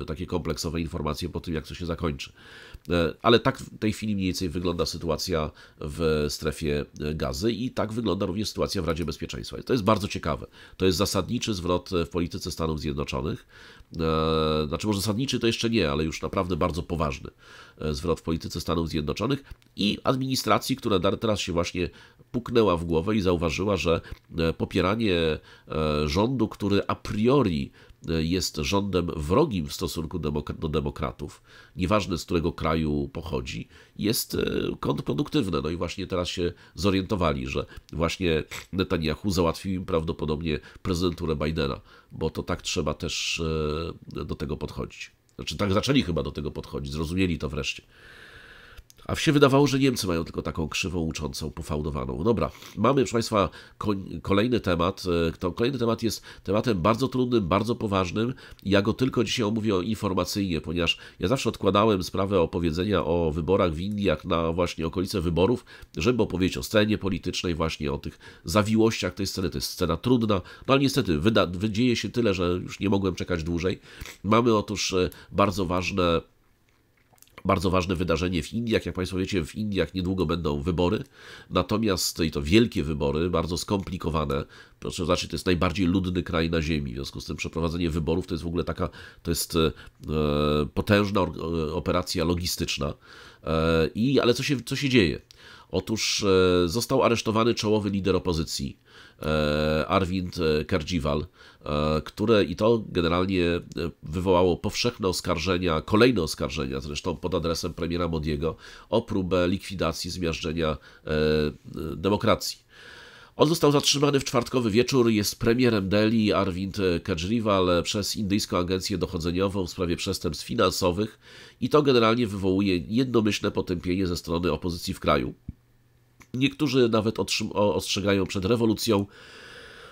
e, takie kompleksowe informacje po tym, jak to się zakończy. E, ale tak w tej chwili mniej więcej wygląda sytuacja w strefie e, gazy i tak wygląda również sytuacja w Radzie Bezpieczeństwa. I to jest bardzo ciekawe. To jest zasadniczy zwrot w polityce Stanów Zjednoczonych. Znaczy, może zasadniczy to jeszcze nie, ale już naprawdę bardzo poważny zwrot w polityce Stanów Zjednoczonych i administracji, która teraz się właśnie puknęła w głowę i zauważyła, że popieranie rządu, który a priori E, jest rządem wrogim w stosunku do demokratów, nieważne z którego kraju pochodzi, jest e, kontrproduktywne. No i właśnie teraz się zorientowali, że właśnie Netanyahu załatwił im prawdopodobnie prezydenturę Bidena, bo to tak trzeba też e, do tego podchodzić. Znaczy tak zaczęli chyba do tego podchodzić, zrozumieli to wreszcie. A się wydawało, że Niemcy mają tylko taką krzywą uczącą, pofałdowaną. Dobra, mamy, proszę Państwa, kolejny temat. E, to kolejny temat jest tematem bardzo trudnym, bardzo poważnym. Ja go tylko dzisiaj omówię informacyjnie, ponieważ ja zawsze odkładałem sprawę opowiedzenia o wyborach w Indiach na właśnie okolice wyborów, żeby opowiedzieć o scenie politycznej, właśnie o tych zawiłościach tej sceny. To jest scena trudna, no ale niestety wyda, wydzieje się tyle, że już nie mogłem czekać dłużej. Mamy otóż e, bardzo ważne bardzo ważne wydarzenie w Indiach. Jak Państwo wiecie, w Indiach niedługo będą wybory, natomiast i to wielkie wybory, bardzo skomplikowane. Proszę zobaczyć, to jest najbardziej ludny kraj na Ziemi. W związku z tym przeprowadzenie wyborów to jest w ogóle taka, to jest e, potężna e, operacja logistyczna. E, i, ale co się, co się dzieje? Otóż e, został aresztowany czołowy lider opozycji, e, Arvind e, Kerdziwal. E, które i to generalnie e, wywołało powszechne oskarżenia, kolejne oskarżenia zresztą pod adresem premiera Modiego o próbę likwidacji, zmiażdżenia e, demokracji. On został zatrzymany w czwartkowy wieczór, jest premierem Delhi Arvind Kejriwal przez indyjską agencję dochodzeniową w sprawie przestępstw finansowych i to generalnie wywołuje jednomyślne potępienie ze strony opozycji w kraju. Niektórzy nawet ostrzegają przed rewolucją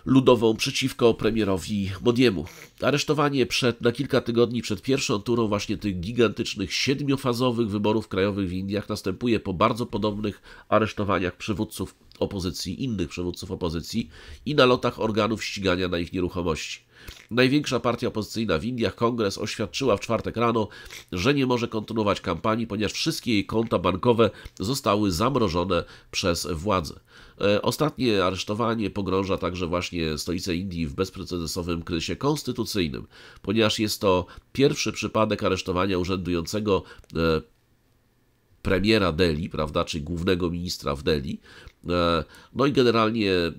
ludową przeciwko premierowi Modiemu. Aresztowanie przed, na kilka tygodni przed pierwszą turą właśnie tych gigantycznych siedmiofazowych wyborów krajowych w Indiach następuje po bardzo podobnych aresztowaniach przywódców opozycji, innych przywódców opozycji i nalotach organów ścigania na ich nieruchomości. Największa partia opozycyjna w Indiach, Kongres, oświadczyła w czwartek rano, że nie może kontynuować kampanii, ponieważ wszystkie jej konta bankowe zostały zamrożone przez władze. E, ostatnie aresztowanie pogrąża także właśnie stolicę Indii w bezprecedensowym kryzysie konstytucyjnym, ponieważ jest to pierwszy przypadek aresztowania urzędującego e, premiera Delhi, prawda, czy głównego ministra w Delhi, E, no i generalnie e,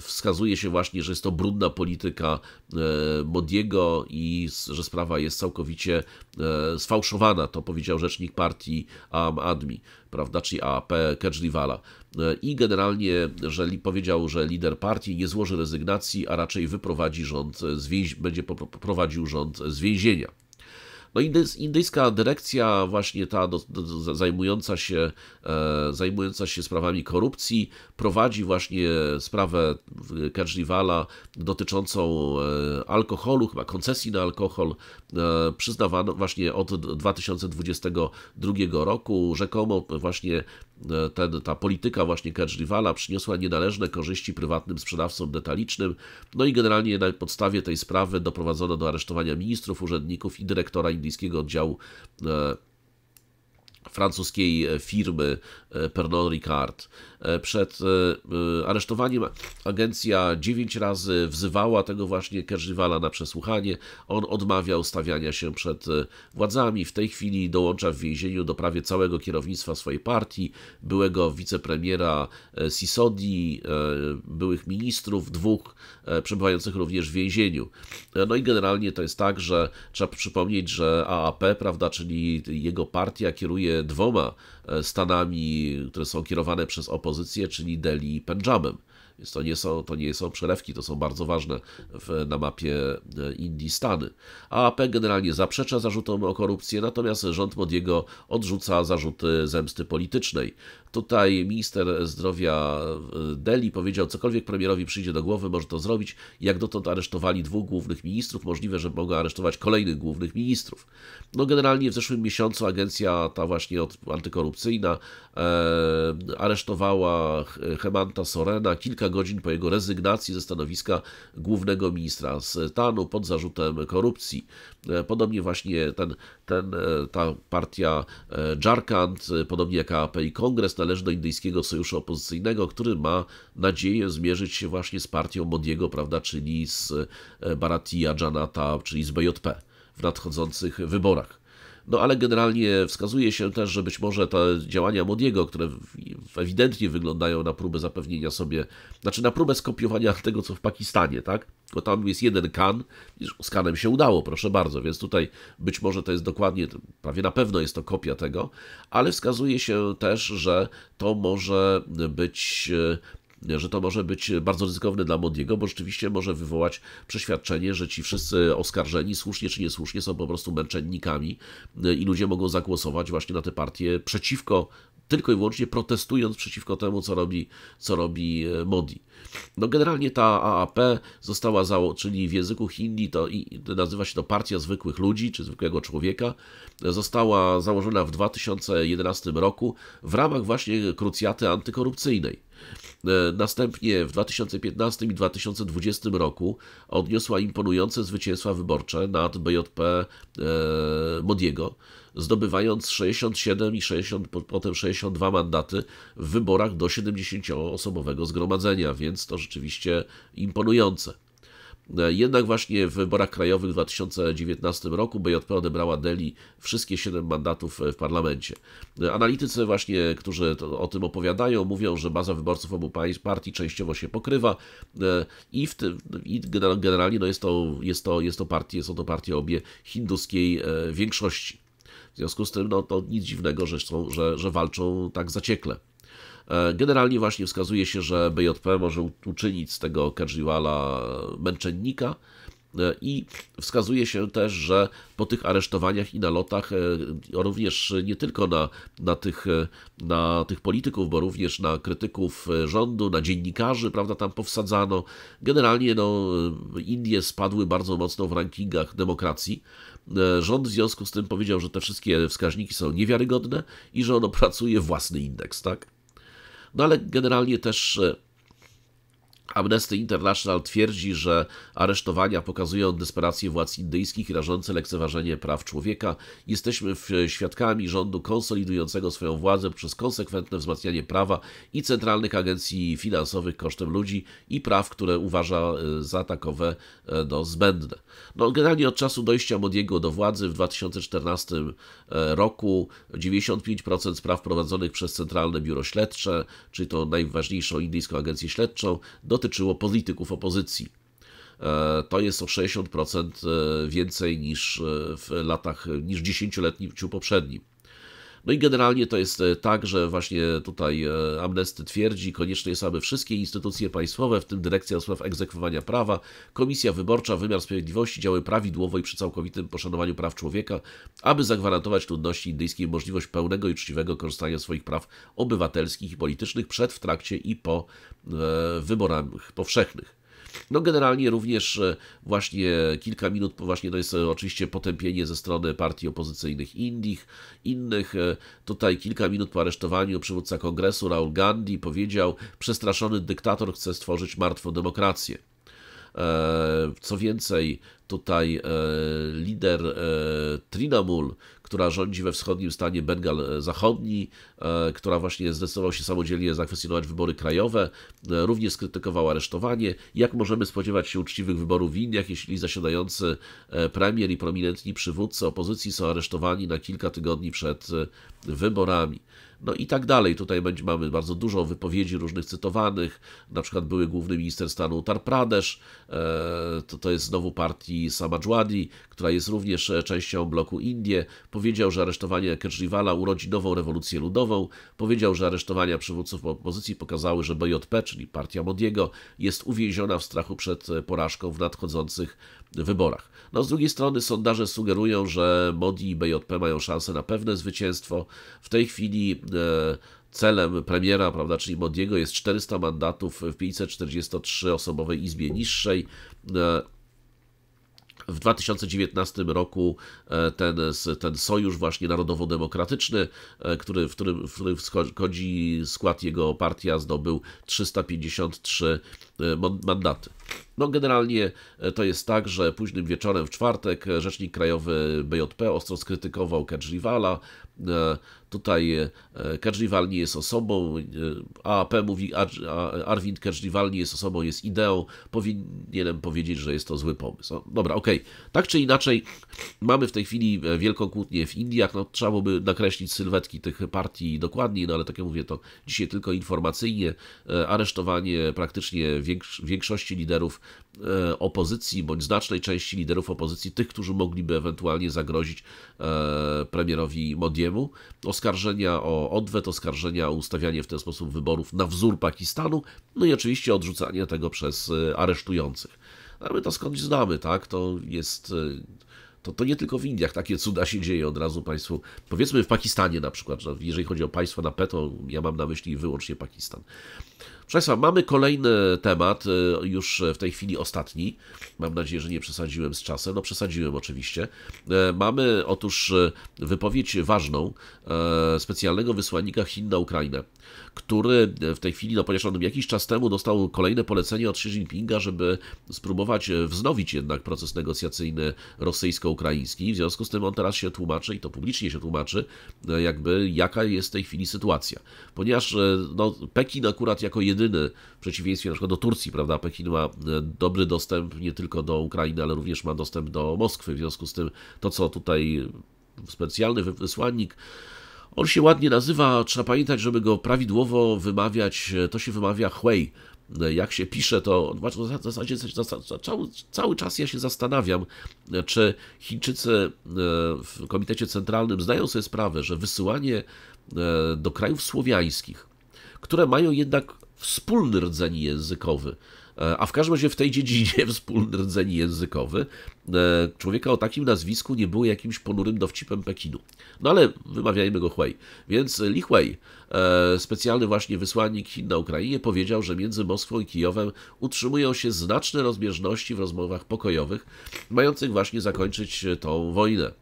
wskazuje się właśnie, że jest to brudna polityka e, Modiego i że sprawa jest całkowicie sfałszowana. To powiedział rzecznik partii Am Admi, prawda, czyli AAP Kedżliwala. I generalnie, że powiedział, że lider partii nie złoży rezygnacji, a raczej wyprowadzi rząd, będzie prowadził rząd z więzienia. No indyjska dyrekcja właśnie ta do, do, zajmująca, się, e, zajmująca się sprawami korupcji prowadzi właśnie sprawę Kejriwala dotyczącą e, alkoholu, chyba koncesji na alkohol e, przyznawano właśnie od 2022 roku rzekomo właśnie E, ten, ta polityka właśnie Kerżriwala przyniosła nienależne korzyści prywatnym sprzedawcom detalicznym, no i generalnie na podstawie tej sprawy doprowadzono do aresztowania ministrów, urzędników i dyrektora indyjskiego oddziału e, francuskiej e, firmy Pernod Ricard. E, przed e, e, aresztowaniem agencja dziewięć razy wzywała tego właśnie Kerżywala na przesłuchanie. On odmawiał stawiania się przed władzami. W tej chwili dołącza w więzieniu do prawie całego kierownictwa swojej partii, byłego wicepremiera Sisodi, byłych ministrów, dwóch przebywających również w więzieniu. No i generalnie to jest tak, że trzeba przypomnieć, że AAP, prawda, czyli jego partia kieruje dwoma E, stanami, które są kierowane przez opozycję, czyli Delhi i Pendżabem. Więc to nie, są, to nie są przelewki, to są bardzo ważne w, na mapie e, Indii Stany. A generalnie zaprzecza zarzutom o korupcję, natomiast rząd Modiego odrzuca zarzuty zemsty politycznej. Tutaj minister zdrowia e, Delhi powiedział, cokolwiek premierowi przyjdzie do głowy, może to zrobić. Jak dotąd aresztowali dwóch głównych ministrów, możliwe, że mogą aresztować kolejnych głównych ministrów. No generalnie w zeszłym miesiącu agencja ta właśnie antykorupcyjna e, aresztowała Hemanta Sorena kilka godzin po jego rezygnacji ze stanowiska głównego ministra stanu pod zarzutem korupcji. E, podobnie właśnie ten, ten, e, ta partia e, Jarkant podobnie jak AP i Kongres należy do Indyjskiego Sojuszu Opozycyjnego, który ma nadzieję zmierzyć się właśnie z partią Modiego, prawda, czyli z e, Bharatiya Janata, czyli z BJP w nadchodzących wyborach. No ale generalnie wskazuje się też, że być może te działania Modiego, które ewidentnie wyglądają na próbę zapewnienia sobie, znaczy na próbę skopiowania tego, co w Pakistanie, tak? Bo tam jest jeden kan, z kanem się udało, proszę bardzo, więc tutaj być może to jest dokładnie, prawie na pewno jest to kopia tego, ale wskazuje się też, że to może być e, że to może być bardzo ryzykowne dla Mondiego, bo rzeczywiście może wywołać przeświadczenie, że ci wszyscy oskarżeni, słusznie czy niesłusznie, są po prostu męczennikami e, i ludzie mogą zagłosować właśnie na te partie przeciwko tylko i wyłącznie protestując przeciwko temu, co robi, co robi e, Modi. No generalnie ta AAP została, założona czyli w języku hindi to i, nazywa się to Partia Zwykłych Ludzi, czy Zwykłego Człowieka, została założona w 2011 roku w ramach właśnie krucjaty antykorupcyjnej. E, następnie w 2015 i 2020 roku odniosła imponujące zwycięstwa wyborcze nad BJP e, Modiego zdobywając 67 i 60, potem 62 mandaty w wyborach do 70-osobowego zgromadzenia, więc to rzeczywiście imponujące. E, jednak właśnie w wyborach krajowych w 2019 roku BJP odebrała Deli wszystkie 7 mandatów e, w parlamencie. E, analitycy właśnie, którzy o tym opowiadają, mówią, że baza wyborców obu partii częściowo się pokrywa i, w tym, i generalnie no jest, to, jest, to, jest to partie, są to partie obie hinduskiej większości. W związku z tym no, to nic dziwnego, że, są, że, że walczą tak zaciekle. E, generalnie właśnie wskazuje się, że BJP może uczynić z tego Kerziwala męczennika e, i wskazuje się też, że po tych aresztowaniach i nalotach e, również nie tylko na, na, tych, na tych polityków, bo również na krytyków rządu, na dziennikarzy, prawda, tam powsadzano. Generalnie no, Indie spadły bardzo mocno w rankingach demokracji E, rząd w związku z tym powiedział, że te wszystkie wskaźniki są niewiarygodne i że on opracuje własny indeks, tak? No ale generalnie też e, Amnesty International twierdzi, że aresztowania pokazują desperację władz indyjskich i rażące lekceważenie praw człowieka. Jesteśmy e, świadkami rządu konsolidującego swoją władzę przez konsekwentne wzmacnianie prawa i centralnych agencji finansowych kosztem ludzi i praw, które uważa e, za takowe e, no, zbędne. No, generalnie od czasu dojścia Modiego do władzy w 2014 roku 95% spraw prowadzonych przez Centralne Biuro Śledcze, czy to najważniejszą indyjską agencję śledczą, dotyczyło polityków opozycji. E, to jest o 60% e, więcej niż e, w latach, niż dziesięcioleciu poprzednim. No i generalnie to jest e, tak, że właśnie tutaj e, Amnesty twierdzi, konieczne jest, aby wszystkie instytucje państwowe, w tym Dyrekcja Spraw Egzekwowania Prawa, Komisja Wyborcza, Wymiar Sprawiedliwości działały prawidłowo i przy całkowitym poszanowaniu praw człowieka, aby zagwarantować ludności indyjskiej możliwość pełnego i uczciwego korzystania swoich praw obywatelskich i politycznych przed, w trakcie i po e, wyborach powszechnych. No generalnie również e, właśnie kilka minut, właśnie to jest e, oczywiście potępienie ze strony partii opozycyjnych Indich, innych. E, tutaj kilka minut po aresztowaniu przywódca kongresu Raul Gandhi powiedział, przestraszony dyktator chce stworzyć martwą demokrację. Co więcej, tutaj lider Trinamul, która rządzi we wschodnim stanie Bengal e, Zachodni, e, która właśnie zdecydowała się samodzielnie zakwestionować wybory krajowe, e, również skrytykowała aresztowanie. Jak możemy spodziewać się uczciwych wyborów w Indiach, jeśli zasiadający premier i prominentni przywódcy opozycji są aresztowani na kilka tygodni przed wyborami? no i tak dalej. Tutaj będzie, mamy bardzo dużo wypowiedzi różnych cytowanych, na przykład były główny minister stanu Uttar Pradesh, e, to, to jest znowu partii Samajwadi, która jest również e, częścią bloku Indie, powiedział, że aresztowanie Kejriwala urodzi nową rewolucję ludową, powiedział, że aresztowania przywódców opozycji pokazały, że BJP, czyli partia Modiego, jest uwięziona w strachu przed e, porażką w nadchodzących wyborach. No z drugiej strony sondaże sugerują, że Modi i BJP mają szansę na pewne zwycięstwo. W tej chwili e, celem premiera, prawda, czyli Modiego jest 400 mandatów w 543-osobowej Izbie Niższej. E, w 2019 roku e, ten, ten sojusz właśnie narodowo-demokratyczny, e, który, w którym, w którym wchodzi skład jego partia, zdobył 353 e, mandaty. No generalnie to jest tak, że późnym wieczorem w czwartek rzecznik krajowy BJP ostro skrytykował Kedżriwala, Tutaj e, Kedżiwal jest osobą, e, AAP mówi, Arwind Kedżiwal jest osobą, jest ideą, powinienem powiedzieć, że jest to zły pomysł. No, dobra, okej. Okay. Tak czy inaczej, mamy w tej chwili e, wielką kłótnię w Indiach, no trzeba byłoby nakreślić sylwetki tych partii dokładniej, no ale tak jak mówię, to dzisiaj tylko informacyjnie aresztowanie praktycznie większości liderów opozycji, bądź znacznej części liderów opozycji, tych, którzy mogliby ewentualnie zagrozić premierowi Modiemu, oskarżenia o odwet, oskarżenia o ustawianie w ten sposób wyborów na wzór Pakistanu, no i oczywiście odrzucanie tego przez e, aresztujących. No, ale my to skądś znamy, tak? To jest e, to to nie tylko w Indiach takie cuda się dzieje od razu państwu. Powiedzmy w Pakistanie na przykład, jeżeli chodzi o państwa na P, to ja mam na myśli wyłącznie Pakistan. Proszę Państwa, mamy kolejny temat, y, już w tej chwili ostatni. Mam nadzieję, że nie przesadziłem z czasem. No przesadziłem oczywiście. E, mamy otóż y, wypowiedź ważną e, specjalnego wysłannika Chin na Ukrainę, który e, w tej chwili, no ponieważ on jakiś czas temu dostał kolejne polecenie od Xi Jinpinga, żeby spróbować wznowić jednak proces negocjacyjny rosyjsko ukraiński w związku z tym on teraz się tłumaczy i to publicznie się tłumaczy, e, jakby jaka jest w tej chwili sytuacja. Ponieważ e, no, Pekin akurat jako jedyny, w przeciwieństwie na przykład do Turcji, prawda, Pekin ma e, dobry dostęp nie tylko do Ukrainy, ale również ma dostęp do Moskwy, w związku z tym to, co tutaj specjalny wysłannik on się ładnie nazywa, trzeba pamiętać, żeby go prawidłowo wymawiać. To się wymawia Huey, E, jak się pisze, to w zasadzie cały, czas ja się zastanawiam, e, czy Chińczycy e, w Komitecie Centralnym zdają sobie sprawę, że wysyłanie do krajów słowiańskich, które mają jednak wspólny rdzeń językowy, a w każdym razie w tej dziedzinie wspólny rdzeń językowy, człowieka o takim nazwisku nie było jakimś ponurym dowcipem Pekinu. No ale wymawiajmy go Huey. Więc Li Huey E, specjalny właśnie wysłannik Chin na Ukrainie powiedział, że między Moskwą i Kijowem utrzymują się znaczne rozbieżności w rozmowach pokojowych, mających właśnie zakończyć tą wojnę.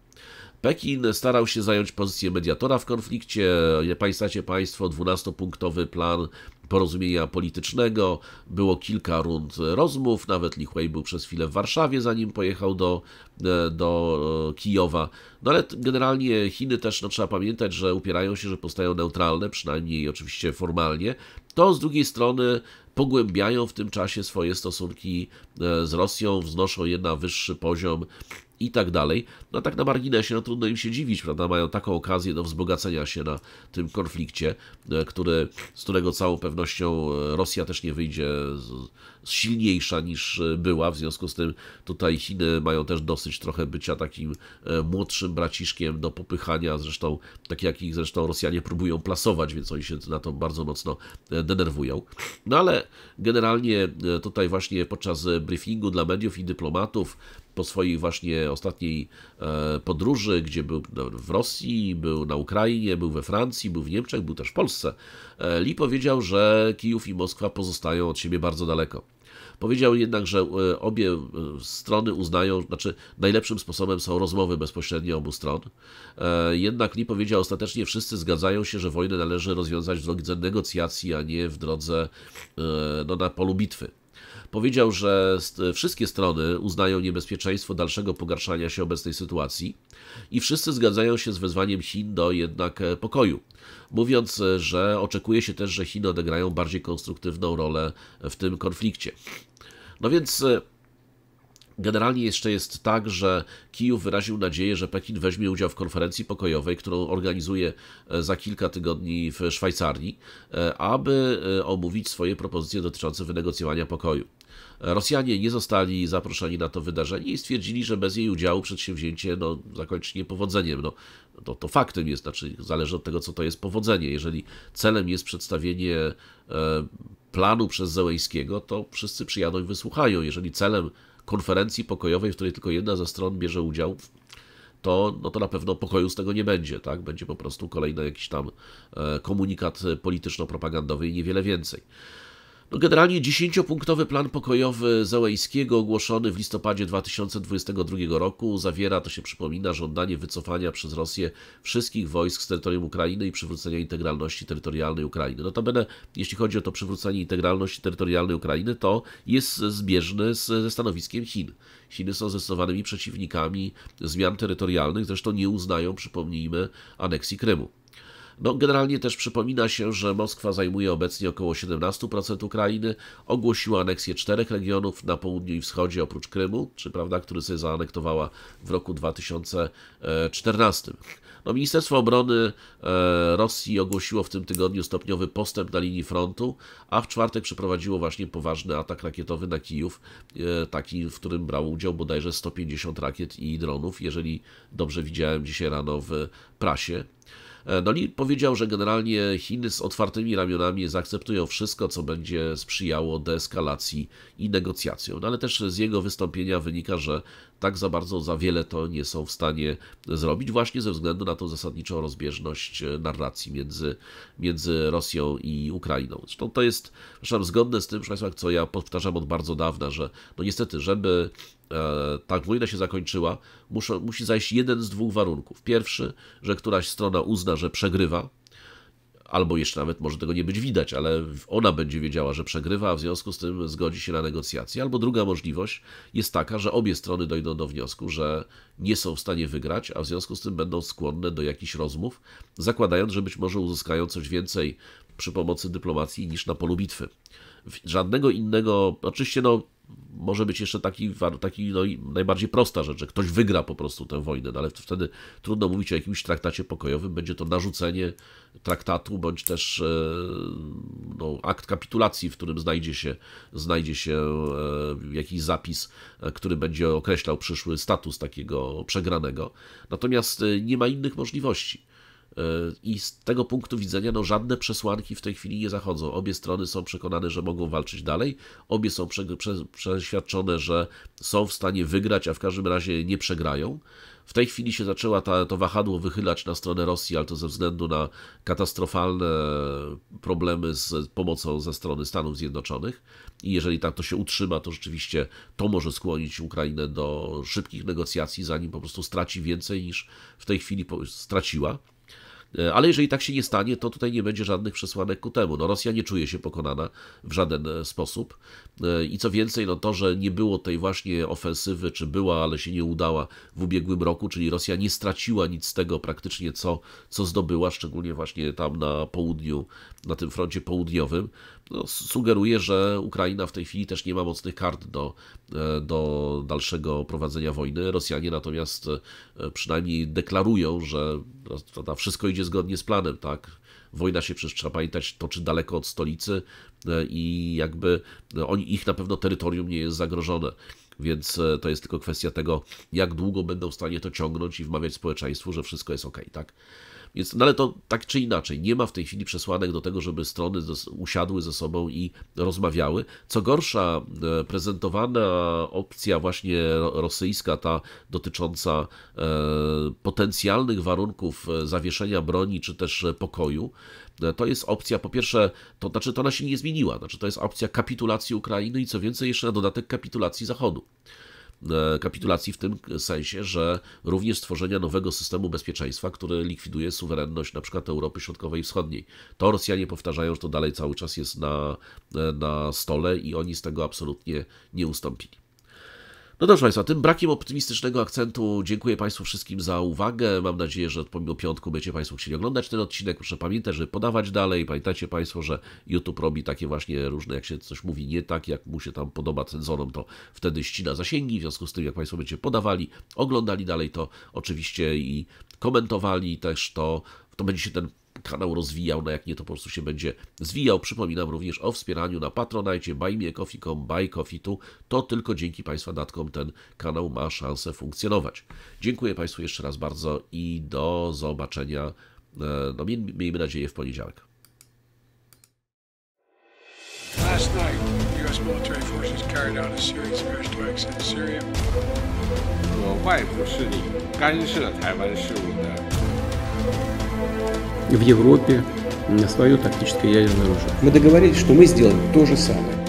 Pekin starał się zająć pozycję mediatora w konflikcie. E, Pamiętacie Państwo 12-punktowy plan porozumienia politycznego, było kilka rund rozmów, nawet Li Hui był przez chwilę w Warszawie, zanim pojechał do, e, do e, Kijowa. No ale generalnie Chiny też, no, trzeba pamiętać, że upierają się, że postają neutralne, przynajmniej oczywiście formalnie. To z drugiej strony pogłębiają w tym czasie swoje stosunki e, z Rosją, wznoszą je na wyższy poziom i tak dalej. No a tak na marginesie, no trudno im się dziwić, prawda? Mają taką okazję do wzbogacenia się na tym konflikcie, e, który, z którego całą pewnością e, Rosja też nie wyjdzie silniejsza niż e, była. W związku z tym tutaj Chiny mają też dosyć trochę bycia takim młodszym braciszkiem do popychania, zresztą tak jak ich zresztą Rosjanie próbują plasować, więc oni się na to bardzo mocno denerwują. No ale generalnie tutaj właśnie podczas briefingu dla mediów i dyplomatów po swojej właśnie ostatniej e, podróży, gdzie był w Rosji, był na Ukrainie, był we Francji, był w Niemczech, był też w Polsce, e, Li powiedział, że Kijów i Moskwa pozostają od siebie bardzo daleko. Powiedział jednak, że e, obie strony uznają, znaczy najlepszym sposobem są rozmowy bezpośrednie obu stron. Jednak Li powiedział ostatecznie, wszyscy zgadzają się, że wojnę należy rozwiązać w drodze negocjacji, a nie w drodze no, na polu bitwy. Powiedział, że wszystkie strony uznają niebezpieczeństwo dalszego pogarszania się obecnej sytuacji i wszyscy zgadzają się z wezwaniem Chin do jednak e, pokoju. Mówiąc, e, że oczekuje się też, że Chiny odegrają bardziej konstruktywną rolę w tym konflikcie. No więc e, Generalnie jeszcze jest tak, że Kijów wyraził nadzieję, że Pekin weźmie udział w konferencji pokojowej, którą organizuje za kilka tygodni w Szwajcarii, aby omówić swoje propozycje dotyczące wynegocjowania pokoju. Rosjanie nie zostali zaproszeni na to wydarzenie i stwierdzili, że bez jej udziału przedsięwzięcie no, zakończy się powodzeniem. No, to, to faktem jest, znaczy zależy od tego, co to jest powodzenie. Jeżeli celem jest przedstawienie e, planu przez Zełejskiego, to wszyscy przyjadą i wysłuchają. Jeżeli celem konferencji pokojowej, w której tylko jedna ze stron bierze udział, to, no to na pewno pokoju z tego nie będzie, tak? Będzie po prostu kolejny jakiś tam e, komunikat polityczno-propagandowy i niewiele więcej. No generalnie 10-punktowy plan pokojowy Zełejskiego ogłoszony w listopadzie 2022 roku zawiera, to się przypomina, żądanie wycofania przez Rosję wszystkich wojsk z terytorium Ukrainy i przywrócenia integralności terytorialnej Ukrainy. Notabene, jeśli chodzi o to przywrócenie integralności terytorialnej Ukrainy, to jest zbieżne z, ze stanowiskiem Chin. Chiny są zdecydowanymi przeciwnikami zmian terytorialnych, zresztą nie uznają, przypomnijmy, aneksji Krymu. No, generalnie też przypomina się, że Moskwa zajmuje obecnie około 17% Ukrainy, ogłosiła aneksję czterech regionów na południu i wschodzie oprócz Krymu, czy prawda, który sobie zaanektowała w roku 2014. No, Ministerstwo Obrony e, Rosji ogłosiło w tym tygodniu stopniowy postęp na linii frontu, a w czwartek przeprowadziło właśnie poważny atak rakietowy na Kijów, e, taki, w którym brało udział bodajże 150 rakiet i dronów, jeżeli dobrze widziałem dzisiaj rano w prasie. E, no Lin powiedział, że generalnie Chiny z otwartymi ramionami zaakceptują wszystko, co będzie sprzyjało deeskalacji i negocjacjom. No ale też z jego wystąpienia wynika, że tak za bardzo, za wiele to nie są w stanie zrobić, właśnie ze względu na tą zasadniczą rozbieżność e, narracji między, między Rosją i Ukrainą. Zresztą to jest, zgodne z tym, proszę Państwa, co ja powtarzam od bardzo dawna, że no niestety, żeby E, tak wojna się zakończyła, muszą, musi zajść jeden z dwóch warunków. Pierwszy, że któraś strona uzna, że przegrywa, albo jeszcze nawet może tego nie być widać, ale ona będzie wiedziała, że przegrywa, a w związku z tym zgodzi się na negocjacje. Albo druga możliwość jest taka, że obie strony dojdą do wniosku, że nie są w stanie wygrać, a w związku z tym będą skłonne do jakichś rozmów, zakładając, że być może uzyskają coś więcej przy pomocy dyplomacji niż na polu bitwy żadnego innego, oczywiście no może być jeszcze taki, taki no, najbardziej prosta rzecz, że ktoś wygra po prostu tę wojnę, no ale wtedy trudno mówić o jakimś traktacie pokojowym, będzie to narzucenie traktatu, bądź też e, no, akt kapitulacji, w którym znajdzie się, znajdzie się e, jakiś zapis, e, który będzie określał przyszły status takiego przegranego. Natomiast nie ma innych możliwości. E, I z tego punktu widzenia no, żadne przesłanki w tej chwili nie zachodzą. Obie strony są przekonane, że mogą walczyć dalej, obie są prze, prze, przeświadczone, że są w stanie wygrać, a w każdym razie nie przegrają. W tej chwili się zaczęła ta, to wahadło wychylać na stronę Rosji, ale to ze względu na katastrofalne problemy z pomocą ze strony Stanów Zjednoczonych. I jeżeli tak to się utrzyma, to rzeczywiście to może skłonić Ukrainę do szybkich negocjacji, zanim po prostu straci więcej niż w tej chwili straciła. E, ale jeżeli tak się nie stanie, to tutaj nie będzie żadnych przesłanek ku temu. No, Rosja nie czuje się pokonana w żaden e, sposób. E, I co więcej, no to, że nie było tej właśnie ofensywy, czy była, ale się nie udała w ubiegłym roku, czyli Rosja nie straciła nic z tego praktycznie, co, co zdobyła, szczególnie właśnie tam na południu, na tym froncie południowym, no, sugeruje, że Ukraina w tej chwili też nie ma mocnych kart do, e, do dalszego prowadzenia wojny. Rosjanie natomiast e, przynajmniej deklarują, że no, wszystko idzie zgodnie z planem, tak? Wojna się przecież trzeba pamiętać, toczy daleko od stolicy e, i jakby no, oni, ich na pewno terytorium nie jest zagrożone więc to jest tylko kwestia tego, jak długo będą w stanie to ciągnąć i wmawiać społeczeństwu, że wszystko jest ok, tak? Więc, no ale to tak czy inaczej, nie ma w tej chwili przesłanek do tego, żeby strony usiadły ze sobą i rozmawiały. Co gorsza, e, prezentowana opcja właśnie rosyjska, ta dotycząca e, potencjalnych warunków e, zawieszenia broni czy też pokoju, to jest opcja, po pierwsze, to znaczy to ona się nie zmieniła, znaczy to jest opcja kapitulacji Ukrainy i co więcej, jeszcze na dodatek kapitulacji Zachodu. E, kapitulacji w tym sensie, że również stworzenia nowego systemu bezpieczeństwa, który likwiduje suwerenność na przykład Europy Środkowej i Wschodniej. To Rosjanie powtarzają, że to dalej cały czas jest na, e, na stole i oni z tego absolutnie nie ustąpili. No dobrze Państwa, tym brakiem optymistycznego akcentu dziękuję Państwu wszystkim za uwagę. Mam nadzieję, że pomimo piątku będziecie Państwo chcieli oglądać ten odcinek. Proszę pamiętać, żeby podawać dalej. Pamiętajcie Państwo, że YouTube robi takie właśnie różne, jak się coś mówi nie tak, jak mu się tam podoba cenzorom, to wtedy ścina zasięgi. W związku z tym, jak Państwo będziecie podawali, oglądali dalej to oczywiście i komentowali też to, to będzie się ten kanał rozwijał, na jak nie to po prostu się będzie zwijał. Przypominam również o wspieraniu na Patronite, buymeacoffee.com, buycoffee.tu. To tylko dzięki Państwa datkom ten kanał ma szansę funkcjonować. Dziękuję Państwu jeszcze raz bardzo i do zobaczenia, e, no miejmy nadzieję w poniedziałek. Last night, U.S. military forces carried out a series of airstrikes in Syria. в Европе свое тактическое ядерное оружие. Мы договорились, что мы сделаем то же самое.